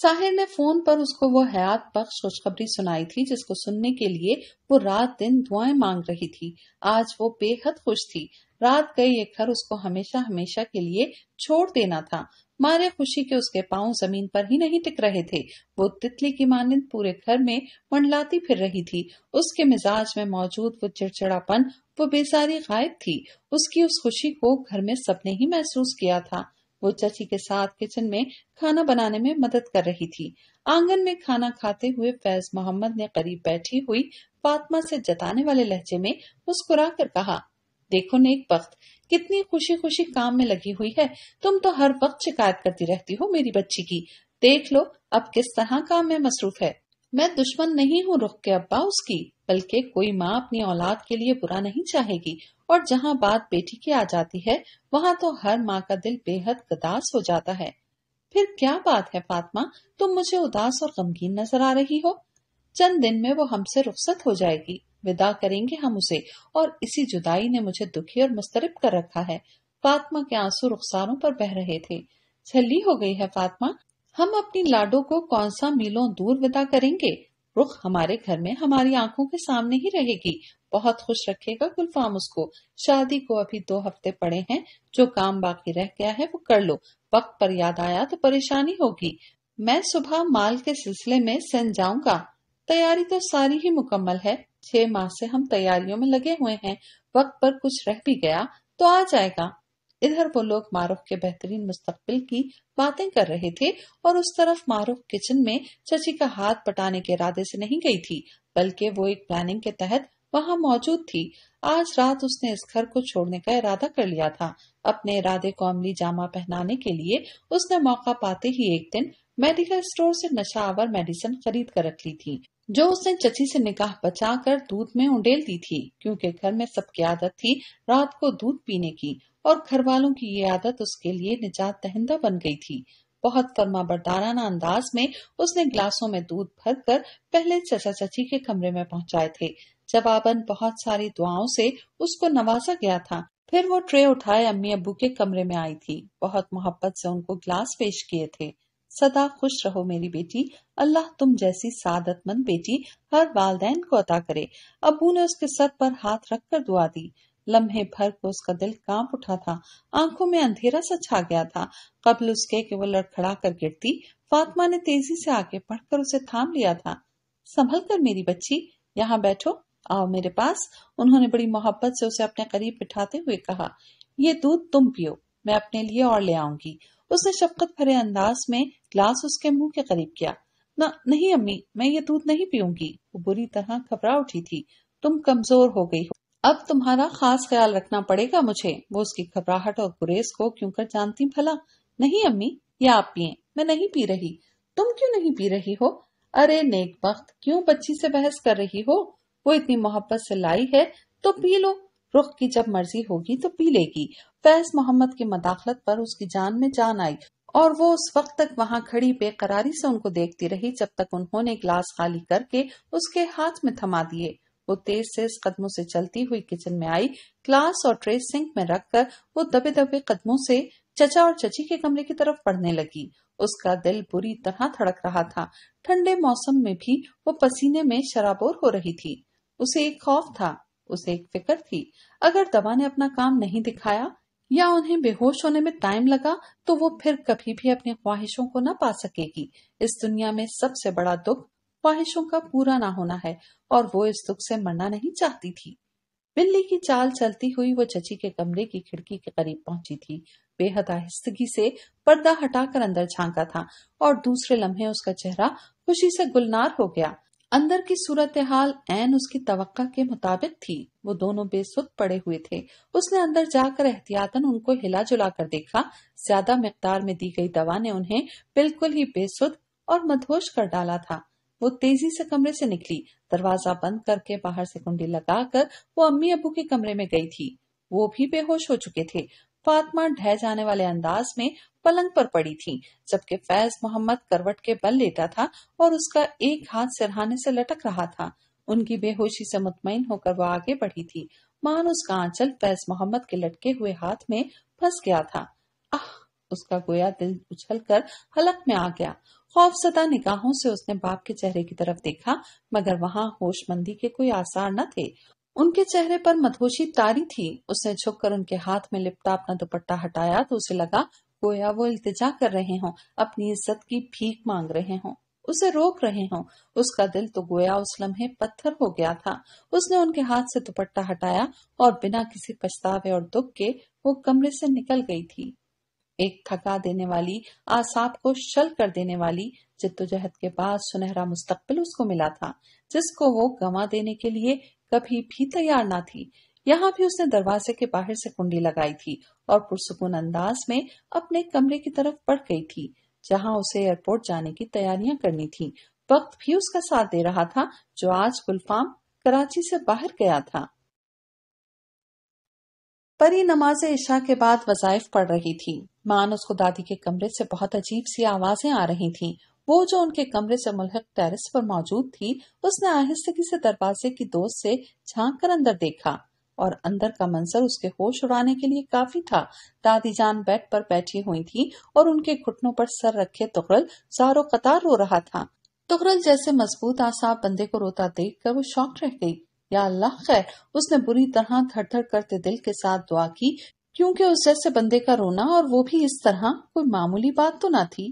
Speaker 1: साहिर ने फोन पर उसको वो हयात बख्श खुशखबरी सुनाई थी जिसको सुनने के लिए वो रात दिन दुआएं मांग रही थी आज वो बेहद खुश थी रात गए ये घर उसको हमेशा हमेशा के लिए छोड़ देना था मारे खुशी के उसके पांव जमीन पर ही नहीं टिक रहे थे वो तितली की मानिंद पूरे घर में मंडलाती फिर रही थी उसके मिजाज में मौजूद वो चिड़चिड़ापन वो बेसारी गायब थी उसकी उस खुशी को घर में सबने ही महसूस किया था वो चची के साथ किचन में खाना बनाने में मदद कर रही थी आंगन में खाना खाते हुए फैज मोहम्मद ने करीब बैठी हुई फातमा से जताने वाले लहजे में मुस्कुरा कर कहा देखो नेक वक्त कितनी खुशी खुशी काम में लगी हुई है तुम तो हर वक्त शिकायत करती रहती हो मेरी बच्ची की देख लो अब किस तरह काम में मसरूफ है मैं दुश्मन नहीं हूँ रुख के अब्बा उसकी बल्कि कोई माँ अपनी औलाद के लिए बुरा नहीं चाहेगी और जहाँ बात बेटी की आ जाती है वहाँ तो हर माँ का दिल बेहद गदास हो जाता है फिर क्या बात है फातिमा तुम मुझे उदास और गमगीन नजर आ रही हो चंद दिन में वो हमसे रुखसत हो जाएगी विदा करेंगे हम उसे और इसी जुदाई ने मुझे दुखी और मुस्तरब कर रखा है फातमा के आंसू रुखसारों पर बह रहे थे छली हो गई है फातमा हम अपनी लाडो को कौन सा मीलों दूर विदा करेंगे रुख हमारे घर में हमारी आंखों के सामने ही रहेगी बहुत खुश रखेगा गुलफाम उसको शादी को अभी दो हफ्ते पड़े हैं जो काम बाकी रह गया है वो कर लो वक्त पर याद आया तो परेशानी होगी मैं सुबह माल के सिलसिले में सन जाऊंगा तैयारी तो सारी ही मुकम्मल है छह माह से हम तैयारियों में लगे हुए हैं वक्त पर कुछ रह भी गया तो आ जाएगा इधर वो लोग मारूफ के बेहतरीन मुस्तकबिल की बातें कर रहे थे और उस तरफ मारूफ किचन में चची का हाथ पटाने के इरादे से नहीं गई थी बल्कि वो एक प्लानिंग के तहत वहाँ मौजूद थी आज रात उसने इस घर को छोड़ने का इरादा कर लिया था अपने इरादे को अमली जामा पहनाने के लिए उसने मौका पाते ही एक दिन मेडिकल स्टोर से नशावर मेडिसिन खरीद कर रख ली थी जो उसने चची से निकाह बचाकर दूध में उंडेल दी थी क्योंकि घर में सबकी आदत थी रात को दूध पीने की और घर वालों की ये आदत उसके लिए निजात दहिंदा बन गई थी बहुत फर्मा बरदाराना अंदाज में उसने ग्लासों में दूध भर कर पहले चचा चची के कमरे में पहुंचाए थे जवाबन बहुत सारी दुआओं से उसको नवाजा गया था फिर वो ट्रे उठाए अम्मी अबू के कमरे में आई थी बहुत मोहब्बत से उनको ग्लास पेश किए थे सदा खुश रहो मेरी बेटी अल्लाह तुम जैसी सादतमंद बेटी हर वालदेन को अता करे अबू ने उसके सर पर हाथ रखकर दुआ दी लम्हे भर को उसका दिल कांप उठा था आंखों में अंधेरा सा छा गया था कबल उसके कि वो लड़खड़ा कर गिरती फातिमा ने तेजी से आगे पढ़कर उसे थाम लिया था संभल कर मेरी बच्ची यहाँ बैठो आओ मेरे पास उन्होंने बड़ी मोहब्बत से उसे अपने करीब बिठाते हुए कहा ये दूध तुम पियो मैं अपने लिए और ले आऊंगी उसने शफकत भरे अंदाज में ग्लास उसके मुंह के करीब किया न नहीं अम्मी मैं ये दूध नहीं पीऊंगी वो बुरी तरह घबरा उठी थी तुम कमजोर हो गई हो अब तुम्हारा खास ख्याल रखना पड़ेगा मुझे वो उसकी घबराहट और गुरेज को क्यों कर जानती भला नहीं अम्मी ये आप पिए मैं नहीं पी रही तुम क्यों नहीं पी रही हो अरे नेक वक्त क्यों बच्ची से बहस कर रही हो वो इतनी मोहब्बत से लाई है तो पी लो रुख की जब मर्जी होगी तो पी लेगी फैज मोहम्मद की मदाखलत पर उसकी जान में जान आई और वो उस वक्त तक वहां खड़ी बेकरारी से उनको देखती रही जब तक उन्होंने ग्लास खाली करके उसके हाथ में थमा दिए वो तेज से कदमों से चलती हुई किचन में आई ग्लास और ट्रे सिंक में रखकर वो दबे दबे कदमों से चचा और चची के कमरे की तरफ पढ़ने लगी उसका दिल बुरी तरह धड़क रहा था ठंडे मौसम में भी वो पसीने में शराबोर हो रही थी उसे एक खौफ था उसे एक फिक्र थी अगर दवा ने अपना काम नहीं दिखाया या उन्हें बेहोश होने में टाइम लगा तो वो फिर कभी भी अपनी ख्वाहिशों को न पा सकेगी इस दुनिया में सबसे बड़ा दुख ख्वाहिशों का पूरा ना होना है और वो इस दुख से मरना नहीं चाहती थी बिल्ली की चाल चलती हुई वो चची के कमरे की खिड़की के करीब पहुंची थी बेहद आहिस्तगी से पर्दा हटाकर अंदर झांका था और दूसरे लम्हे उसका चेहरा खुशी से गुलनार हो गया अंदर की सूरत हाल एन उसकी तवक्का के मुताबिक थी वो दोनों बेसुद पड़े हुए थे उसने अंदर जाकर एहतियातन उनको हिला जुला कर देखा ज्यादा मकदार में दी गई दवा ने उन्हें बिल्कुल ही बेसुद और मधोश कर डाला था वो तेजी से कमरे से निकली दरवाजा बंद करके बाहर से कुंडी लगाकर वो अम्मी अबू के कमरे में गई थी वो भी बेहोश हो चुके थे फातमा ढह जाने वाले अंदाज में पलंग पर पड़ी थी जबकि फैज मोहम्मद करवट के बल लेटा था और उसका एक हाथ सिरहाने से लटक रहा था उनकी बेहोशी से मुतमिन होकर वह आगे बढ़ी थी मान उसका आंचल फैज मोहम्मद के लटके हुए हाथ में फंस गया था आह उसका गोया दिल उछल कर हलक में आ गया खौफसदा निगाहों से उसने बाप के चेहरे की तरफ देखा मगर होश होशमंदी के कोई आसार न थे उनके चेहरे पर मधोशी तारी थी उसने झुककर उनके हाथ में लिपटा अपना दुपट्टा हटाया तो उसे लगा गोया वो इल्तिजा कर रहे हों अपनी इज्जत की भीख मांग रहे हों उसे रोक रहे हों उसका दिल तो गोया उस लम्हे पत्थर हो गया था उसने उनके हाथ से दुपट्टा हटाया और बिना किसी पछतावे और दुख के वो कमरे से निकल गई थी एक थका देने वाली आसाब को शल कर देने वाली जिद्दोजहद के बाद सुनहरा मुस्तकबिल उसको मिला था जिसको वो गवा देने के लिए कभी भी तैयार ना थी यहाँ भी उसने दरवाजे के बाहर से कुंडी लगाई थी और पुरसुकून अंदाज में अपने कमरे की तरफ बढ़ गई थी जहाँ उसे एयरपोर्ट जाने की तैयारियां करनी थी वक्त भी उसका साथ दे रहा था जो आज गुलफाम कराची से बाहर गया था परी नमाज इशा के बाद वजायफ पढ़ रही थी मान उसको दादी के कमरे से बहुत अजीब सी आवाजें आ रही थी वो जो उनके कमरे से मुलहक टेरिस पर मौजूद थी उसने आहिस्तगी से दरवाजे की दोस्त से झांक कर अंदर देखा और अंदर का मंजर उसके होश उड़ाने के लिए काफी था दादी जान बेड पर बैठी हुई थी और उनके घुटनों पर सर रखे तुगरल सारो कतार रो रहा था तुगरल जैसे मजबूत आसाब बंदे को रोता देख कर वो शौक रह गई या अल्लाह खैर उसने बुरी तरह धड़धड़ करते दिल के साथ दुआ की क्योंकि उस जैसे बंदे का रोना और वो भी इस तरह कोई मामूली बात तो ना थी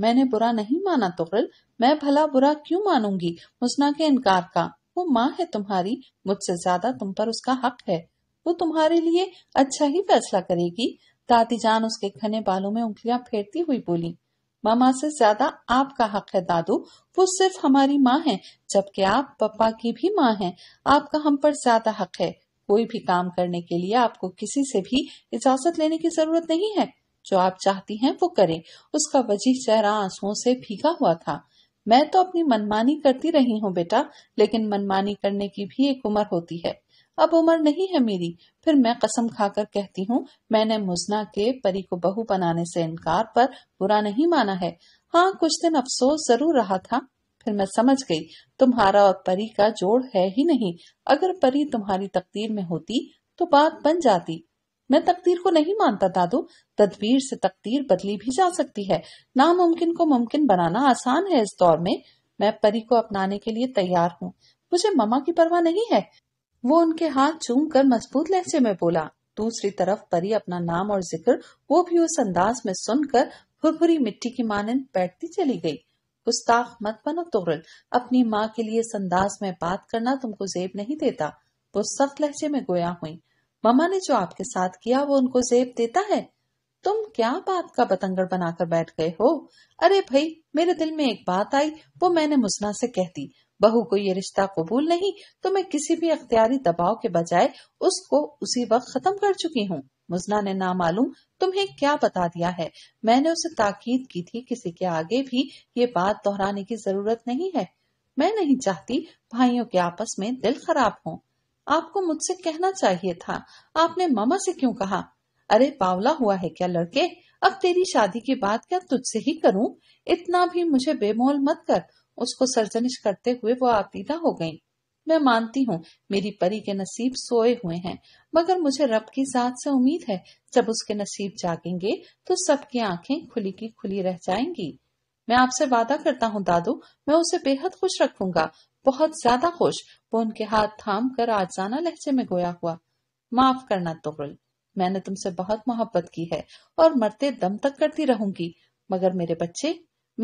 Speaker 1: मैंने बुरा नहीं माना तुगरल मैं भला बुरा क्यों मानूंगी मुस्ना के इनकार का वो माँ है तुम्हारी मुझसे ज्यादा तुम पर उसका हक है वो तुम्हारे लिए अच्छा ही फैसला करेगी दादी जान उसके घने बालों में उंगलियां फेरती हुई बोली मामा से ज्यादा आपका हक है दादू वो सिर्फ हमारी माँ है जबकि आप पप्पा की भी माँ हैं आपका हम पर ज्यादा हक है कोई भी काम करने के लिए आपको किसी से भी इजाजत लेने की जरूरत नहीं है जो आप चाहती हैं वो करें उसका वजीह चेहरा आंसुओं से भीगा हुआ था मैं तो अपनी मनमानी करती रही हूँ बेटा लेकिन मनमानी करने की भी एक उम्र होती है अब उम्र नहीं है मेरी फिर मैं कसम खाकर कहती हूँ मैंने मुजना के परी को बहू बनाने से इनकार पर बुरा नहीं माना है हाँ कुछ दिन अफसोस जरूर रहा था फिर मैं समझ गई तुम्हारा और परी का जोड़ है ही नहीं अगर परी तुम्हारी तकदीर में होती तो बात बन जाती मैं तकदीर को नहीं मानता दादू तदबीर से तकदीर बदली भी जा सकती है नामुमकिन को मुमकिन बनाना आसान है इस दौर में मैं परी को अपनाने के लिए तैयार हूँ मुझे ममा की परवाह नहीं है वो उनके हाथ चूम कर मजबूत लहजे में बोला दूसरी तरफ परी अपना नाम और जिक्र वो भी उस अंदाज में सुनकर भुरभुरी मिट्टी की मानंद बैठती चली गई गुस्ताख मत बनो तोरल अपनी माँ के लिए संदाज में बात करना तुमको जेब नहीं देता वो सख्त लहजे में गोया हुई ममा ने जो आपके साथ किया वो उनको जेब देता है तुम क्या बात का बतंगड़ बनाकर बैठ गए हो अरे भाई मेरे दिल में एक बात आई वो मैंने मुस्ना से कह दी बहू को ये रिश्ता कबूल नहीं तो मैं किसी भी अख्तियारी दबाव के बजाय उसको उसी वक्त खत्म कर चुकी हूँ मुजना ने ना मालूम तुम्हें क्या बता दिया है मैंने उसे ताकीद की थी किसी के आगे भी ये बात दोहराने की जरूरत नहीं है मैं नहीं चाहती भाइयों के आपस में दिल खराब हों आपको मुझसे कहना चाहिए था आपने मामा से क्यों कहा अरे पावला हुआ है क्या लड़के अब तेरी शादी की बात क्या तुझसे ही करूं इतना भी मुझे बेमोल मत कर उसको सरजनिश करते हुए वो आतीदा हो गई मैं मानती हूँ मेरी परी के नसीब सोए हुए हैं मगर मुझे रब की जात से उम्मीद है जब उसके नसीब जागेंगे तो सबकी आंखें खुली की खुली रह जाएंगी मैं आपसे वादा करता हूँ दादू मैं उसे बेहद खुश रखूंगा बहुत ज्यादा खुश वो उनके हाथ थाम कर आजाना लहजे में गोया हुआ माफ करना तुगल मैंने तुमसे बहुत मोहब्बत की है और मरते दम तक करती रहूंगी मगर मेरे बच्चे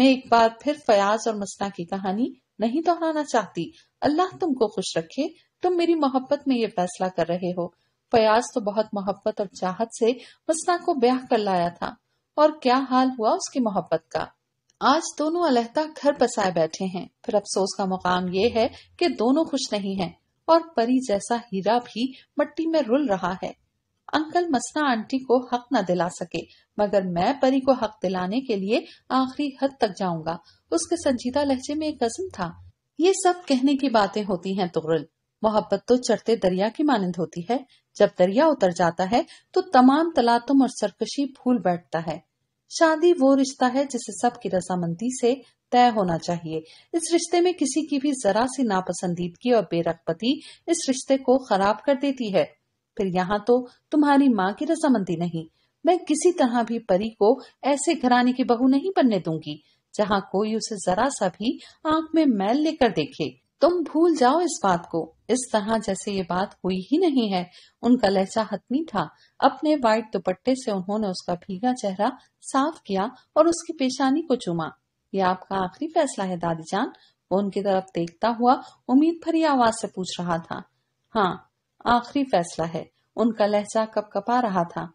Speaker 1: मैं एक बार फिर फयाज और मसना की कहानी नहीं दोहराना चाहती अल्लाह तुमको खुश रखे तुम मेरी मोहब्बत में ये फैसला कर रहे हो फयाज तो बहुत मोहब्बत और चाहत से मसना को ब्याह कर लाया था और क्या हाल हुआ उसकी मोहब्बत का आज दोनों अलहता घर पसाए बैठे हैं फिर अफसोस का मुकाम ये है कि दोनों खुश नहीं हैं और परी जैसा हीरा भी मट्टी में रुल रहा है अंकल मसना आंटी को हक न दिला सके मगर मैं परी को हक दिलाने के लिए आखिरी हद तक जाऊंगा उसके संजीदा लहजे में एक अजम था ये सब कहने की बातें होती हैं तुगरल मोहब्बत तो चढ़ते दरिया की मानंद होती है जब दरिया उतर जाता है तो तमाम तलातुम और सरकशी भूल बैठता है शादी वो रिश्ता है जिसे सबकी रजामंदी से तय होना चाहिए इस रिश्ते में किसी की भी जरा सी नापसंदीदगी और बेरकपति इस रिश्ते को खराब कर देती है फिर यहाँ तो तुम्हारी माँ की रजामंदी नहीं मैं किसी तरह भी परी को ऐसे घराने की बहू नहीं बनने दूंगी जहाँ कोई उसे जरा सा भी आंख में मैल लेकर देखे तुम भूल जाओ इस बात को इस तरह जैसे ये बात हुई ही नहीं है उनका लहजा हतमी था अपने वाइट दुपट्टे से उन्होंने उसका भीगा चेहरा साफ किया और उसकी पेशानी को चूमा यह आपका आखिरी फैसला है दादी जान वो उनकी तरफ देखता हुआ उम्मीद भरी आवाज से पूछ रहा था हाँ आखिरी फैसला है उनका लहजा कप कपा रहा था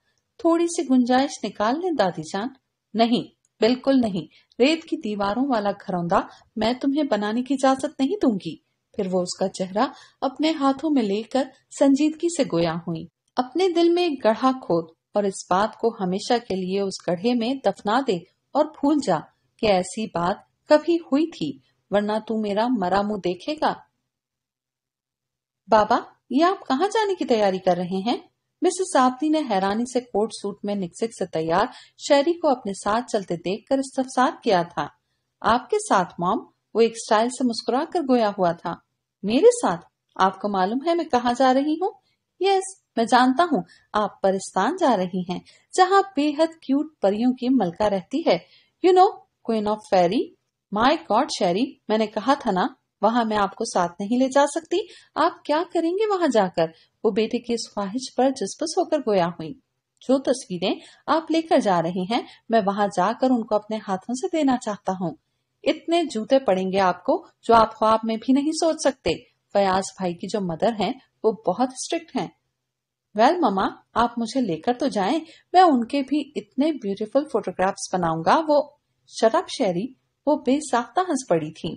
Speaker 1: थोड़ी सी गुंजाइश निकाल ले दादी जान नहीं बिल्कुल नहीं रेत की दीवारों वाला घरौंदा मैं तुम्हें बनाने की इजाजत नहीं दूंगी फिर वो उसका चेहरा अपने हाथों में लेकर संजीदगी से गोया हुई अपने दिल में एक गढ़ा खोद और इस बात को हमेशा के लिए उस गढ़े में दफना दे और भूल जा कि ऐसी बात कभी हुई थी वरना तू मेरा मरा मुंह देखेगा बाबा ये आप कहाँ जाने की तैयारी कर रहे हैं मिसेस आपदी ने हैरानी से कोट सूट में निकसिक से तैयार शेरी को अपने साथ चलते देखकर इस्तफसार किया था आपके साथ मॉम वो एक स्टाइल से मुस्कुरा कर गोया हुआ था मेरे साथ आपको मालूम है मैं कहा जा रही हूँ यस मैं जानता हूँ आप परिस्तान जा रही हैं जहाँ बेहद क्यूट परियों की मलका रहती है you know queen of fairy my god Sherry मैंने कहा था ना वहाँ मैं आपको साथ नहीं ले जा सकती आप क्या करेंगे वहाँ जाकर वो बेटे की इस ख्वाहिश पर जिसपस होकर गोया हुई जो तस्वीरें आप लेकर जा रहे हैं मैं वहां जाकर उनको अपने हाथों से देना चाहता हूँ इतने जूते पड़ेंगे आपको जो आप ख्वाब में भी नहीं सोच सकते फयाज भाई की जो मदर हैं वो बहुत स्ट्रिक्ट हैं वेल ममा आप मुझे लेकर तो जाएं मैं उनके भी इतने ब्यूटीफुल फोटोग्राफ्स बनाऊंगा वो शराब शेरी वो बेसाख्ता हंस पड़ी थी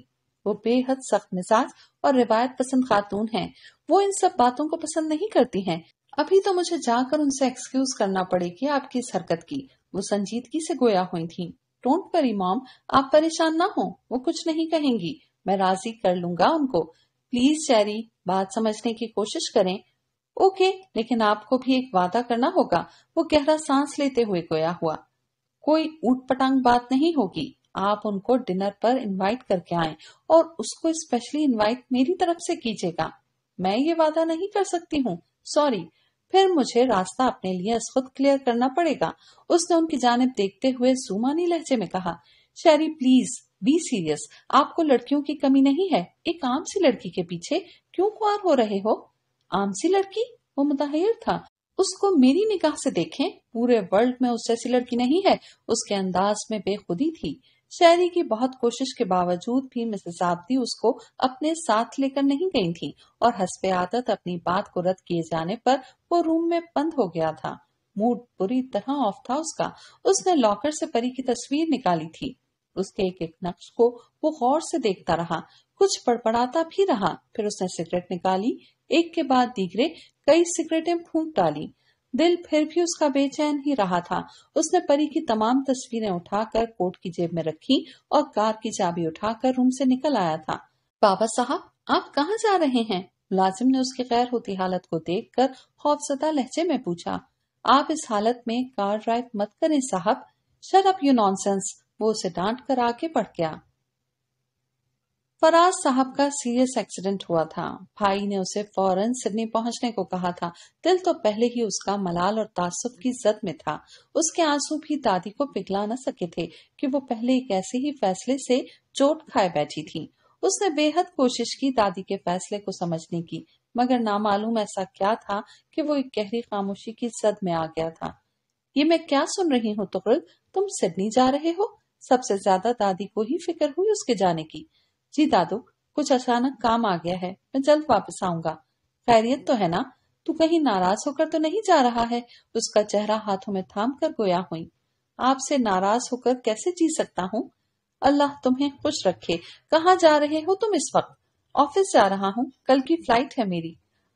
Speaker 1: वो बेहद सख्त मिजाज और रिवायत पसंद खातून हैं वो इन सब बातों को पसंद नहीं करती हैं अभी तो मुझे जाकर उनसे एक्सक्यूज करना पड़ेगी आपकी इस हरकत की वो संजीदगी से गोया हुई थी टोंट पर मॉम आप परेशान ना हो वो कुछ नहीं कहेंगी मैं राजी कर लूंगा उनको प्लीज चैरी बात समझने की कोशिश करें ओके लेकिन आपको भी एक वादा करना होगा वो गहरा सांस लेते हुए गोया हुआ कोई ऊट पटांग बात नहीं होगी आप उनको डिनर पर इनवाइट करके आए और उसको स्पेशली इनवाइट मेरी तरफ से कीजिएगा मैं ये वादा नहीं कर सकती हूँ सॉरी फिर मुझे रास्ता अपने लिए खुद क्लियर करना पड़ेगा उसने उनकी जानब देखते हुए सुमानी लहजे में कहा शेरी प्लीज बी सीरियस आपको लड़कियों की कमी नहीं है एक आम सी लड़की के पीछे क्यों खुआर हो रहे हो आम सी लड़की वो मुताहिर था उसको मेरी निगाह से देखें पूरे वर्ल्ड में उस जैसी लड़की नहीं है उसके अंदाज में बेखुदी थी शैरी की बहुत कोशिश के बावजूद भी मिसेस आबदी उसको अपने साथ लेकर नहीं गई थी और हसपे आदत अपनी बात को रद्द किए जाने पर वो रूम में बंद हो गया था मूड बुरी तरह ऑफ था उसका उसने लॉकर से परी की तस्वीर निकाली थी उसके एक एक नक्श को वो गौर से देखता रहा कुछ पड़पड़ाता भी रहा फिर उसने सिगरेट निकाली एक के बाद दीगरे कई सिगरेटें फूंक डाली दिल फिर भी उसका बेचैन ही रहा था उसने परी की तमाम तस्वीरें उठाकर कोट की जेब में रखी और कार की चाबी उठाकर रूम से निकल आया था बाबा साहब आप कहाँ जा रहे हैं मुलाजिम ने उसकी गैर होती हालत को देख कर खौफजदा लहजे में पूछा आप इस हालत में कार ड्राइव मत करें साहब शट अप यू नॉनसेंस वो उसे डांट कर आगे बढ़ गया फराज साहब का सीरियस एक्सीडेंट हुआ था भाई ने उसे फौरन सिडनी पहुंचने को कहा था दिल तो पहले ही उसका मलाल और तासुब की जद में था उसके आंसू भी दादी को पिघला न सके थे कि वो पहले एक ऐसे ही फैसले से चोट खाए बैठी थी उसने बेहद कोशिश की दादी के फैसले को समझने की मगर नामालूम ऐसा क्या था कि वो एक गहरी खामोशी की जद में आ गया था ये मैं क्या सुन रही हूँ तुगल तुम सिडनी जा रहे हो सबसे ज्यादा दादी को ही फिक्र हुई उसके जाने की जी दादू कुछ अचानक काम आ गया है मैं जल्द वापस आऊंगा खैरियत तो है ना तू कहीं नाराज होकर तो नहीं जा रहा है उसका चेहरा हाथों में थाम कर गोया हुई आपसे नाराज होकर कैसे जी सकता हूँ अल्लाह तुम्हें खुश रखे कहाँ जा रहे हो तुम इस वक्त ऑफिस जा रहा हूँ कल की फ्लाइट है मेरी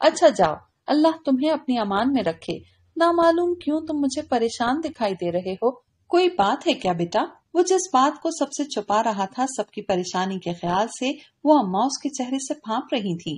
Speaker 1: अच्छा जाओ अल्लाह तुम्हें अपनी अमान में रखे ना मालूम क्यों तुम मुझे परेशान दिखाई दे रहे हो कोई बात है क्या बेटा वो जिस बात को सबसे छुपा रहा था सबकी परेशानी के ख्याल से वो अम्मा उसके चेहरे से फांप रही थी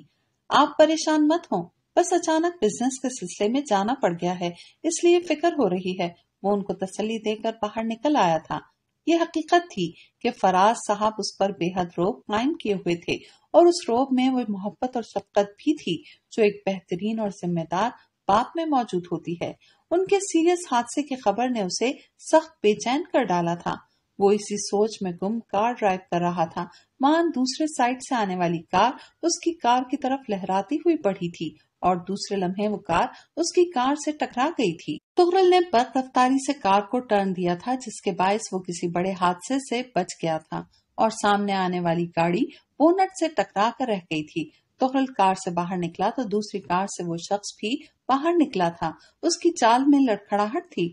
Speaker 1: आप परेशान मत हो बस अचानक बिजनेस के सिलसिले में जाना पड़ गया है इसलिए फिक्र हो रही है वो उनको तसली देकर बाहर निकल आया था ये हकीकत थी कि फराज साहब उस पर बेहद रोब कायम किए हुए थे और उस रोब में वो मोहब्बत और शफकत भी थी जो एक बेहतरीन और जिम्मेदार बाप में मौजूद होती है उनके सीरियस हादसे की खबर ने उसे सख्त बेचैन कर डाला था वो इसी सोच में गुम कार ड्राइव कर रहा था मान दूसरे साइड से आने वाली कार उसकी कार की तरफ लहराती हुई बढ़ी थी और दूसरे लम्हे वो कार उसकी कार से टकरा गई थी तुगरल ने बद रफ्तारी से कार को टर्न दिया था जिसके बायस वो किसी बड़े हादसे से बच गया था और सामने आने वाली गाड़ी बोनट से टकरा कर रह गई थी तुगरल कार से बाहर निकला तो दूसरी कार से वो शख्स भी बाहर निकला था उसकी चाल में लड़खड़ाहट थी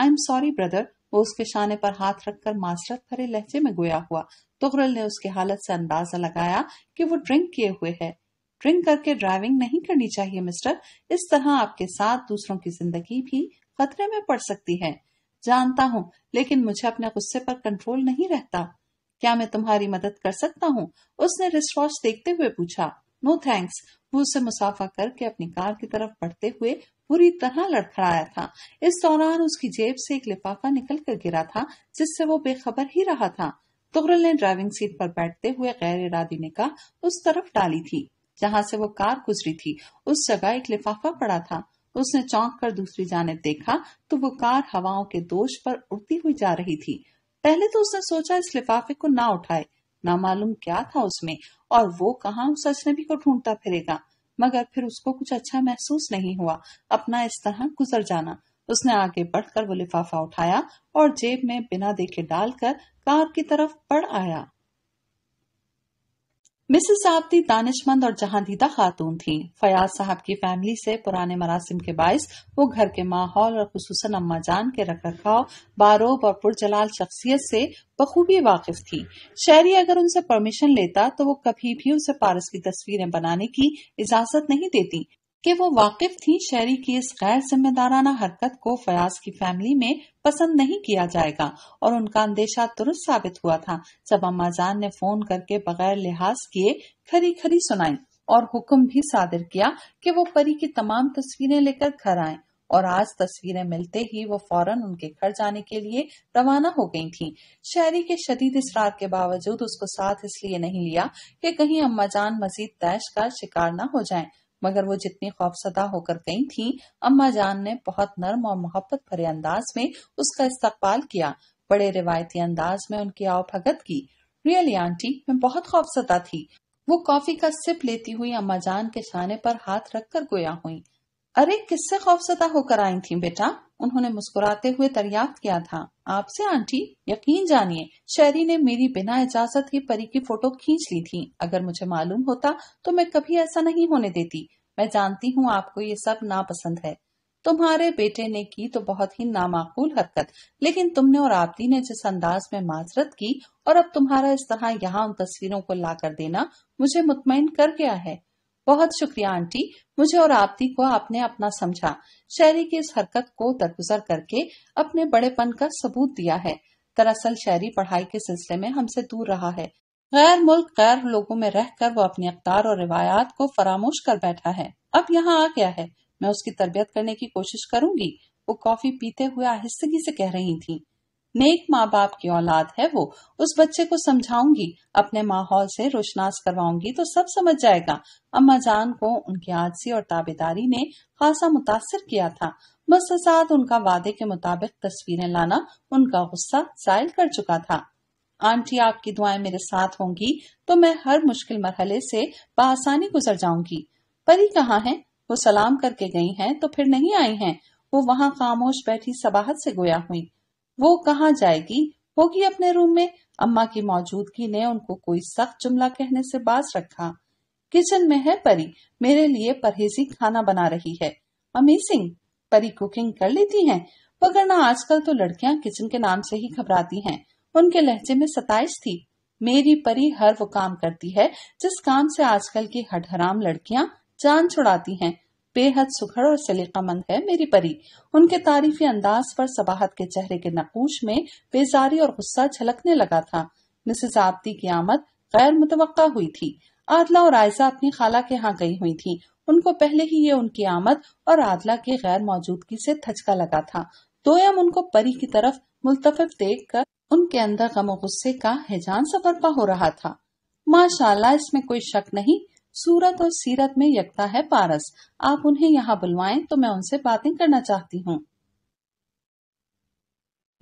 Speaker 1: आई एम सॉरी ब्रदर वो उसके शाने पर हाथ रखकर मासरत भरे लहजे में गोया हुआ तुगरल ने उसकी हालत से अंदाजा लगाया कि वो ड्रिंक किए हुए है ड्रिंक करके ड्राइविंग नहीं करनी चाहिए मिस्टर इस तरह आपके साथ दूसरों की जिंदगी भी खतरे में पड़ सकती है जानता हूँ लेकिन मुझे अपने गुस्से पर कंट्रोल नहीं रहता क्या मैं तुम्हारी मदद कर सकता हूँ उसने रिस्ट देखते हुए पूछा नो थैंक्स वो उससे मुसाफा करके अपनी कार की तरफ बढ़ते हुए पूरी तरह लड़खड़ाया था इस दौरान उसकी जेब से एक लिफाफा निकल कर गिरा था जिससे वो बेखबर ही रहा था तुगरल ने ड्राइविंग सीट पर बैठते हुए गैर इरादी निकाह उस तरफ डाली थी जहाँ से वो कार गुजरी थी उस जगह एक लिफाफा पड़ा था उसने चौंक कर दूसरी जाने देखा तो वो कार हवाओं के दोष पर उड़ती हुई जा रही थी पहले तो उसने सोचा इस लिफाफे को ना उठाए ना मालूम क्या था उसमें और वो कहा उस अजनबी को ढूंढता फिरेगा मगर फिर उसको कुछ अच्छा महसूस नहीं हुआ अपना इस तरह गुजर जाना उसने आगे बढ़कर वो लिफाफा उठाया और जेब में बिना देखे डालकर कार की तरफ बढ़ आया मिसेस आबदी दानिशमंद और जहांदीदा खातून थीं फयाज साहब की फैमिली से पुराने मरासिम के बायस वो घर के माहौल और खसूस अम्मा जान के रख रखाव बारोब और पुरजलाल शख्सियत से बखूबी वाकिफ थी शहरी अगर उनसे परमिशन लेता तो वो कभी भी उसे पारस की तस्वीरें बनाने की इजाजत नहीं देती कि वो वाकिफ थी शहरी की इस गैर जिम्मेदाराना हरकत को फयाज की फैमिली में पसंद नहीं किया जाएगा और उनका अंदेशा दुरुस्त साबित हुआ था जब अम्माजान ने फोन करके बगैर लिहाज किए खरी खरी सुनाई और हुक्म भी सादिर किया कि वो परी की तमाम तस्वीरें लेकर घर आए और आज तस्वीरें मिलते ही वो फौरन उनके घर जाने के लिए रवाना हो गई थी शहरी के शदीद इसरार के बावजूद उसको साथ इसलिए नहीं लिया कि कहीं अम्माजान मजीद तैश का शिकार न हो जाए मगर वो जितनी खौफसदा होकर गई थी अम्मा जान ने बहुत नर्म और मोहब्बत भरे अंदाज में उसका इस्तकबाल किया बड़े रिवायती अंदाज में उनकी आव भगत की रियली आंटी मैं बहुत खौफसदा थी वो कॉफी का सिप लेती हुई अम्मा जान के शाने पर हाथ रखकर गोया हुई अरे किससे खौफजदा होकर आई थी बेटा उन्होंने मुस्कुराते हुए दरियाफ्त किया था आपसे आंटी यकीन जानिए शहरी ने मेरी बिना इजाजत ही परी की फोटो खींच ली थी अगर मुझे मालूम होता तो मैं कभी ऐसा नहीं होने देती मैं जानती हूँ आपको ये सब नापसंद है तुम्हारे बेटे ने की तो बहुत ही नामाकूल हरकत लेकिन तुमने और आपदी ने जिस अंदाज में माजरत की और अब तुम्हारा इस तरह यहाँ उन तस्वीरों को ला कर देना मुझे मुतमिन कर गया है बहुत शुक्रिया आंटी मुझे और आपदी को आपने अपना समझा शहरी की इस हरकत को दरगुजर करके अपने बड़ेपन का सबूत दिया है दरअसल शहरी पढ़ाई के सिलसिले में हमसे दूर रहा है गैर मुल्क गैर लोगों में रहकर वो अपने अख्तार और रिवायात को फरामोश कर बैठा है अब यहाँ आ गया है मैं उसकी तरबियत करने की कोशिश करूंगी वो कॉफी पीते हुए आहिस्तगी से कह रही थी नेक माँ बाप की औलाद है वो उस बच्चे को समझाऊंगी अपने माहौल से रोशनास करवाऊंगी तो सब समझ जाएगा अम्मा जान को उनकी आदसी और ताबेदारी ने खासा मुतासर किया था साथ उनका वादे के मुताबिक तस्वीरें लाना उनका गुस्सा जायल कर चुका था आंटी आपकी दुआएं मेरे साथ होंगी तो मैं हर मुश्किल मरहले से बासानी गुजर जाऊंगी परी कहाँ है वो सलाम करके गई हैं तो फिर नहीं आई हैं वो वहाँ खामोश बैठी सबाहत से गोया हुई वो कहाँ जाएगी होगी अपने रूम में अम्मा की मौजूदगी ने उनको कोई सख्त जुमला कहने से बाज रखा किचन में है परी मेरे लिए परहेजी खाना बना रही है सिंह परी कुकिंग कर लेती हैं मगर ना आजकल तो लड़कियां किचन के नाम से ही घबराती हैं उनके लहजे में सताइश थी मेरी परी हर वो काम करती है जिस काम से आजकल की हटहराम लड़कियां जान छुड़ाती हैं बेहद सुखड़ और सलीकामंद है मेरी परी उनके तारीफी अंदाज पर सबाहत के चेहरे के नकूश में बेजारी और गुस्सा झलकने लगा था मिसेज आबदी की आमद गैर मुतव हुई थी आदला और आयजा अपनी खाला के यहाँ गई हुई थी उनको पहले ही ये उनकी आमद और आदला के गैर मौजूदगी से थचका लगा था दोयम उनको परी की तरफ मुल्तफ देख कर उनके अंदर गम गुस्से का हैजान सफरपा हो रहा था माशाला इसमें कोई शक नहीं सूरत और सीरत में यकता है पारस आप उन्हें यहाँ बुलवाएं तो मैं उनसे बातें करना चाहती हूँ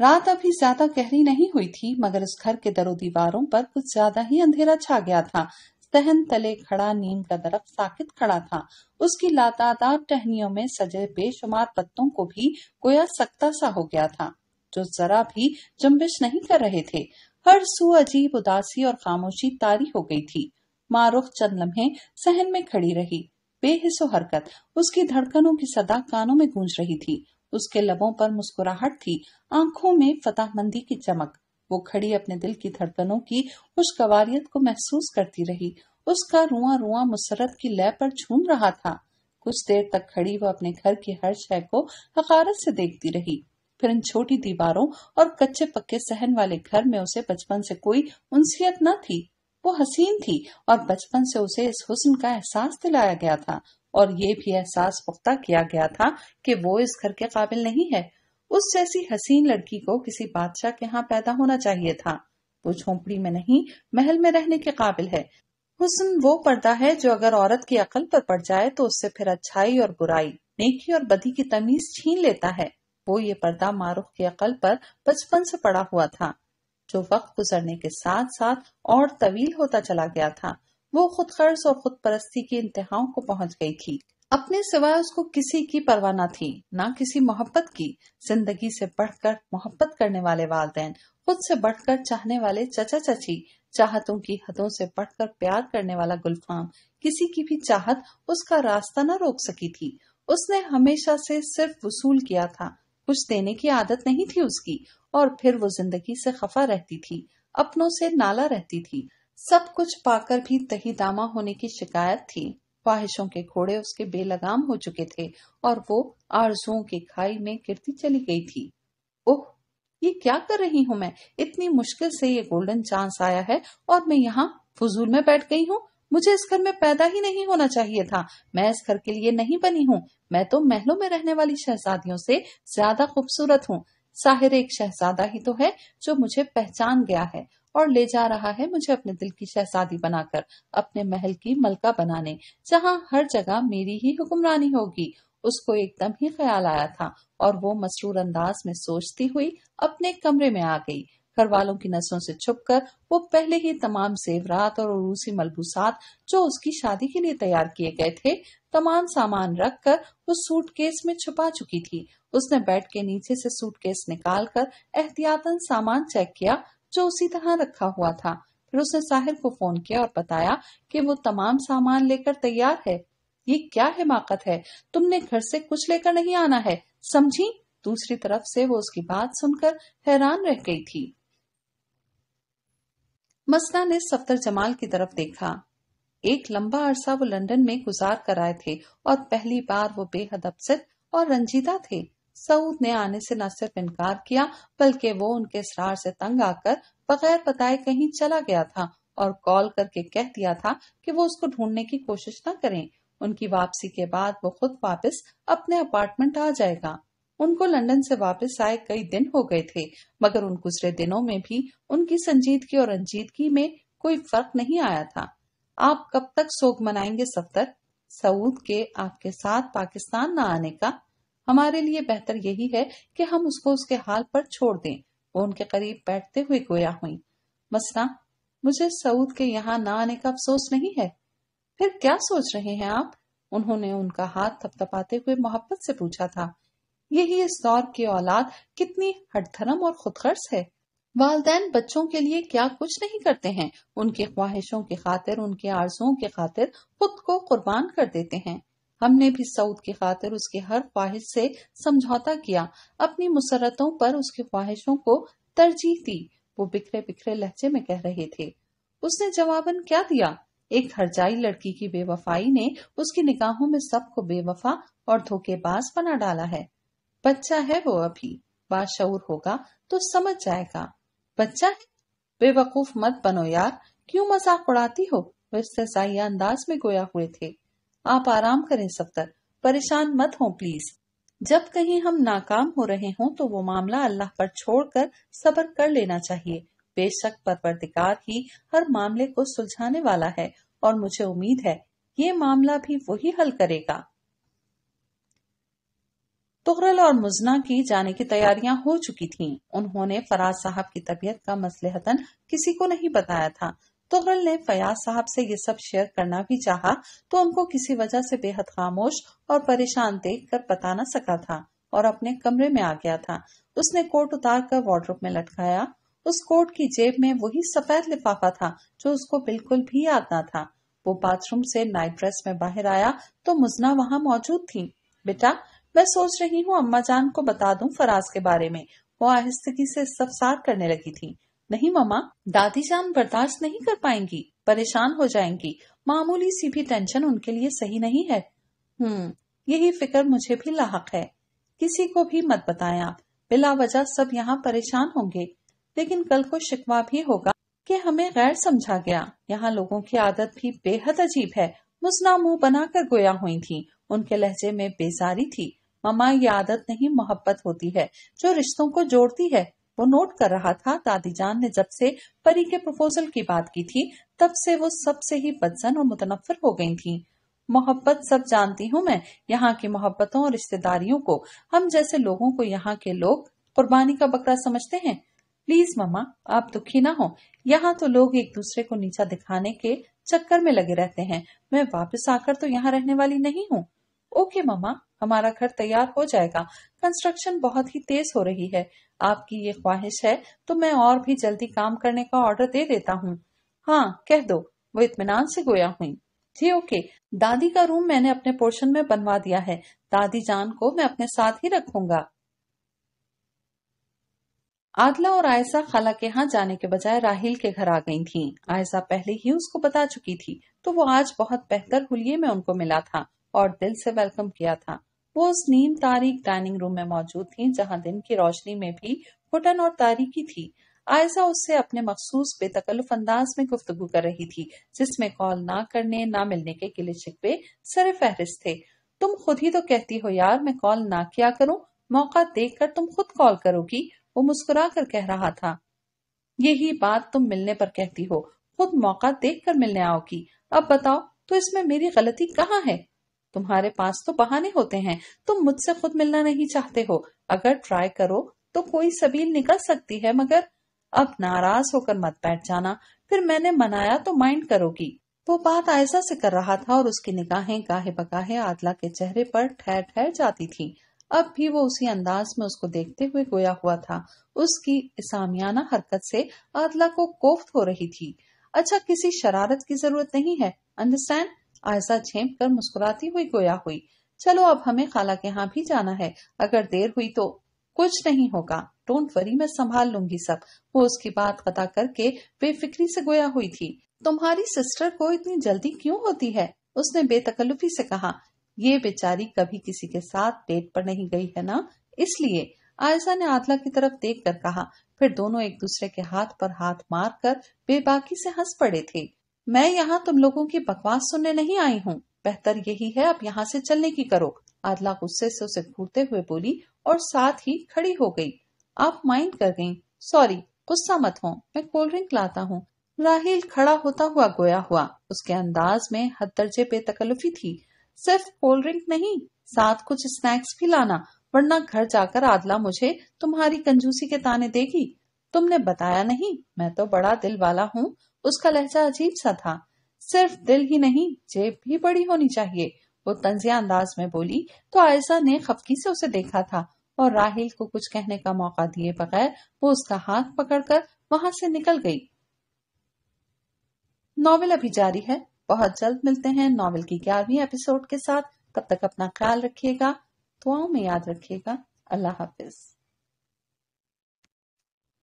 Speaker 1: रात अभी ज्यादा गहरी नहीं हुई थी मगर उस घर के दरों दीवारों पर कुछ ज्यादा ही अंधेरा छा गया था तहन तले खड़ा नीम का दरख्त साकित खड़ा था उसकी लातादार टहनियों में सजे बेशुमार पत्तों को भी कोया सकता सा हो गया था जो जरा भी जुम्बिश नहीं कर रहे थे हर सू अजीब उदासी और खामोशी तारी हो गई थी मारुख चंद लम्हे सहन में खड़ी रही बेहिसो हरकत उसकी धड़कनों की सदा कानों में गूंज रही थी उसके लबों पर मुस्कुराहट थी आंखों में फताहमंदी की चमक वो खड़ी अपने दिल की धड़कनों की उस कवारियत को महसूस करती रही उसका रुआ रुआ मुसरत की लय पर झूम रहा था कुछ देर तक खड़ी वह अपने घर की हर शय को हकारत से देखती रही फिर इन छोटी दीवारों और कच्चे पक्के सहन वाले घर में उसे बचपन से कोई उनसियत न थी वो हसीन थी और बचपन से उसे इस हुस्न का एहसास दिलाया गया था और ये भी एहसास पुख्ता किया गया था कि वो इस घर के काबिल नहीं है उस जैसी हसीन लड़की को किसी बादशाह के यहाँ पैदा होना चाहिए था वो झोंपड़ी में नहीं महल में रहने के काबिल है हुस्न वो पर्दा है जो अगर औरत की अकल पर पड़ जाए तो उससे फिर अच्छाई और बुराई नेकी और बदी की तमीज छीन लेता है वो ये पर्दा मारूफ की अकल पर बचपन से पड़ा हुआ था जो वक्त गुजरने के साथ साथ और तवील होता चला गया था वो खुद खर्च और खुद परस्ती की इंतहाओं को पहुंच गई थी अपने सिवाय उसको किसी की परवाह न थी न किसी मोहब्बत की जिंदगी से बढ़कर मोहब्बत करने वाले वालदेन खुद से बढ़कर चाहने वाले चचा चची चाहतों की हदों से बढ़कर प्यार करने वाला गुलफाम किसी की भी चाहत उसका रास्ता न रोक सकी थी उसने हमेशा से सिर्फ वसूल किया था कुछ देने की आदत नहीं थी उसकी और फिर वो जिंदगी से खफा रहती थी अपनों से नाला रहती थी सब कुछ पाकर भी दही दामा होने की शिकायत थी ख्वाहिशों के घोड़े उसके बेलगाम हो चुके थे और वो आरजुओं की खाई में गिरती चली गई थी ओह ये क्या कर रही हूँ मैं इतनी मुश्किल से ये गोल्डन चांस आया है और मैं यहाँ फजूल में बैठ गई हूँ मुझे इस घर में पैदा ही नहीं होना चाहिए था मैं इस घर के लिए नहीं बनी हूँ मैं तो महलों में रहने वाली शहजादियों से ज्यादा खूबसूरत हूँ साहिर एक शहजादा ही तो है जो मुझे पहचान गया है और ले जा रहा है मुझे अपने दिल की शहजादी बनाकर अपने महल की मलका बनाने जहाँ हर जगह मेरी ही हुक्मरानी होगी उसको एकदम ही ख्याल आया था और वो मसरूर अंदाज में सोचती हुई अपने कमरे में आ गई घर वालों की नसों से छुपकर वो पहले ही तमाम सेवरात और रूसी मलबूसात जो उसकी शादी के लिए तैयार किए गए थे तमाम सामान रखकर वो सूटकेस में छुपा चुकी थी उसने बेड के नीचे से सूटकेस निकालकर एहतियातन सामान चेक किया जो उसी तरह रखा हुआ था फिर उसने साहिर को फोन किया और बताया कि वो तमाम सामान लेकर तैयार है ये क्या हिमाकत है तुमने घर से कुछ लेकर नहीं आना है समझी दूसरी तरफ से वो उसकी बात सुनकर हैरान रह गई थी मसना ने सफदर जमाल की तरफ देखा एक लंबा अरसा वो लंदन में गुजार कर आए थे और पहली बार वो बेहद अपसेट और रंजीदा थे सऊद ने आने से न सिर्फ इनकार किया बल्कि वो उनके इसरार से तंग आकर बगैर बताए कहीं चला गया था और कॉल करके कह दिया था कि वो उसको ढूंढने की कोशिश न करें उनकी वापसी के बाद वो खुद वापस अपने अपार्टमेंट आ जाएगा उनको लंदन से वापस आए कई दिन हो गए थे मगर उन गुजरे दिनों में भी उनकी संजीदगी और रंजीदगी में कोई फर्क नहीं आया था आप कब तक शोक मनाएंगे सफदर सऊद के आपके साथ पाकिस्तान न आने का हमारे लिए बेहतर यही है कि हम उसको उसके हाल पर छोड़ दें वो उनके करीब बैठते हुए गोया हुई मसना मुझे सऊद के यहाँ न आने का अफसोस नहीं है फिर क्या सोच रहे हैं आप उन्होंने उनका हाथ थपथपाते हुए मोहब्बत से पूछा था यही इस दौर की औलाद कितनी हटधर्म और खर्च है वालदेन बच्चों के लिए क्या कुछ नहीं करते हैं उनकी ख्वाहिशों की खातिर उनके आरजुओं की खातिर खुद को कुर्बान कर देते हैं हमने भी सऊद की खातिर उसके हर ख्वाहिश से समझौता किया अपनी मुसरतों पर उसकी ख्वाहिशों को तरजीह दी वो बिखरे बिखरे लहजे में कह रहे थे उसने जवाबन क्या दिया एक हरजाई लड़की की बेवफाई ने उसकी निगाहों में सबको बेवफा और धोखेबाज बना डाला है बच्चा है वो अभी बाशूर होगा तो समझ जाएगा बच्चा है बेवकूफ मत बनो यार क्यों मजाक उड़ाती हो वे सजाइया अंदाज में गोया हुए थे आप आराम करें सफ्तर परेशान मत हो प्लीज जब कहीं हम नाकाम हो रहे हों तो वो मामला अल्लाह पर छोड़कर सबर कर लेना चाहिए बेशक परवरदिगार ही हर मामले को सुलझाने वाला है और मुझे उम्मीद है ये मामला भी वही हल करेगा तुगरल और मुजना की जाने की तैयारियां हो चुकी थीं। उन्होंने फराज साहब की तबीयत का मसलहतन किसी को नहीं बताया था तुगरल ने फयाज साहब से ये सब शेयर करना भी चाहा, तो उनको किसी वजह से बेहद खामोश और परेशान देख कर बता न सका था और अपने कमरे में आ गया था उसने कोट उतार कर वार्ड्रोप में लटकाया उस कोट की जेब में वही सफेद लिफाफा था जो उसको बिल्कुल भी याद न था वो बाथरूम से नाइट ड्रेस में बाहर आया तो मुजना वहाँ मौजूद थी बेटा मैं सोच रही हूँ अम्मा जान को बता दू फराज के बारे में वो आहिस्तगी से सफसार करने लगी थी नहीं मम्मा दादी जान बर्दाश्त नहीं कर पाएंगी परेशान हो जाएंगी मामूली सी भी टेंशन उनके लिए सही नहीं है हम्म यही फिक्र मुझे भी लाक है किसी को भी मत बताएं आप बिला वजह सब यहाँ परेशान होंगे लेकिन कल को शिकवा भी होगा कि हमें गैर समझा गया यहाँ लोगों की आदत भी बेहद अजीब है मुस्ना मुंह बनाकर गोया हुई थी उनके लहजे में बेजारी थी ममा ये आदत नहीं मोहब्बत होती है जो रिश्तों को जोड़ती है वो नोट कर रहा था दादी जान ने जब से परी के प्रपोजल की बात की थी तब से वो सबसे ही बदसन और मुतनफर हो गई थी मोहब्बत सब जानती हूँ मैं यहाँ की मोहब्बतों और रिश्तेदारियों को हम जैसे लोगों को यहाँ के लोग कुर्बानी का बकरा समझते हैं प्लीज ममा आप दुखी ना हो यहाँ तो लोग एक दूसरे को नीचा दिखाने के चक्कर में लगे रहते हैं मैं वापस आकर तो यहाँ रहने वाली नहीं हूँ ओके मामा हमारा घर तैयार हो जाएगा कंस्ट्रक्शन बहुत ही तेज हो रही है आपकी ये ख्वाहिश है तो मैं और भी जल्दी काम करने का ऑर्डर दे देता हूँ हाँ कह दो वो इतमान से गोया हुई जी ओके दादी का रूम मैंने अपने पोर्शन में बनवा दिया है दादी जान को मैं अपने साथ ही रखूंगा आदला और आयसा खाला के यहाँ जाने के बजाय राहिल के घर आ गई थीं। आयसा पहले ही उसको बता चुकी थी तो वो आज बहुत बेहतर हुलिये में उनको मिला था और दिल से वेलकम किया था वो उस नीम तारीख डाइनिंग रूम में मौजूद थी जहां दिन की रोशनी में भी फुटन और तारीखी थी आयजा उससे अपने मखसूस बेतकल्लुफ अंदाज में गुफ्तगु कर रही थी जिसमें कॉल ना करने ना मिलने के किले शिकवे सर फहरिस्त थे तुम खुद ही तो कहती हो यार मैं कॉल ना किया करूं मौका देखकर तुम खुद कॉल करोगी वो मुस्कुरा कर कह रहा था यही बात तुम मिलने पर कहती हो खुद मौका देख कर मिलने आओगी अब बताओ तो इसमें मेरी गलती कहाँ है तुम्हारे पास तो बहाने होते हैं तुम मुझसे खुद मिलना नहीं चाहते हो अगर ट्राई करो तो कोई सबील निकल सकती है मगर अब नाराज होकर मत बैठ जाना फिर मैंने मनाया तो माइंड करोगी वो बात आयसा से कर रहा था और उसकी निगाहें गाहे बगाहे आदला के चेहरे पर ठहर ठहर जाती थी अब भी वो उसी अंदाज में उसको देखते हुए गोया हुआ था उसकी इसामियाना हरकत से आदला को कोफ्त हो रही थी अच्छा किसी शरारत की जरूरत नहीं है अंडरस्टैंड आयसा छेप कर मुस्कुराती हुई गोया हुई चलो अब हमें खाला के यहाँ भी जाना है अगर देर हुई तो कुछ नहीं होगा डोंट वरी मैं संभाल लूंगी सब वो उसकी बात कता करके बेफिक्री से गोया हुई थी तुम्हारी सिस्टर को इतनी जल्दी क्यों होती है उसने बेतकल्लुफी से कहा ये बेचारी कभी किसी के साथ डेट पर नहीं गई है ना इसलिए आयसा ने आदला की तरफ देख कर कहा फिर दोनों एक दूसरे के हाथ पर हाथ मार कर बेबाकी से हंस पड़े थे मैं यहाँ तुम लोगों की बकवास सुनने नहीं आई हूँ बेहतर यही है अब यहाँ से चलने की करो आदला गुस्से से उसे घूरते हुए बोली और साथ ही खड़ी हो गई आप माइंड कर गयी सॉरी गुस्सा मत हो मैं कोल्ड ड्रिंक लाता हूँ राहिल खड़ा होता हुआ गोया हुआ उसके अंदाज में हद दर्जे पे तकल्लुफी थी सिर्फ कोल्ड ड्रिंक नहीं साथ कुछ स्नैक्स भी लाना वरना घर जाकर आदला मुझे तुम्हारी कंजूसी के ताने देगी तुमने बताया नहीं मैं तो बड़ा दिल वाला हूँ उसका लहजा अजीब सा था सिर्फ दिल ही नहीं जेब भी बड़ी होनी चाहिए वो तंजिया अंदाज में बोली तो आयसा ने खफकी से उसे देखा था और राहिल को कुछ कहने का मौका दिए बगैर वो उसका हाथ पकड़कर वहां से निकल गई नॉवेल अभी जारी है बहुत जल्द मिलते हैं नॉवेल की ग्यारहवीं एपिसोड के साथ तब तक अपना ख्याल रखिएगा दुआओं में याद रखिएगा अल्लाह हाफिज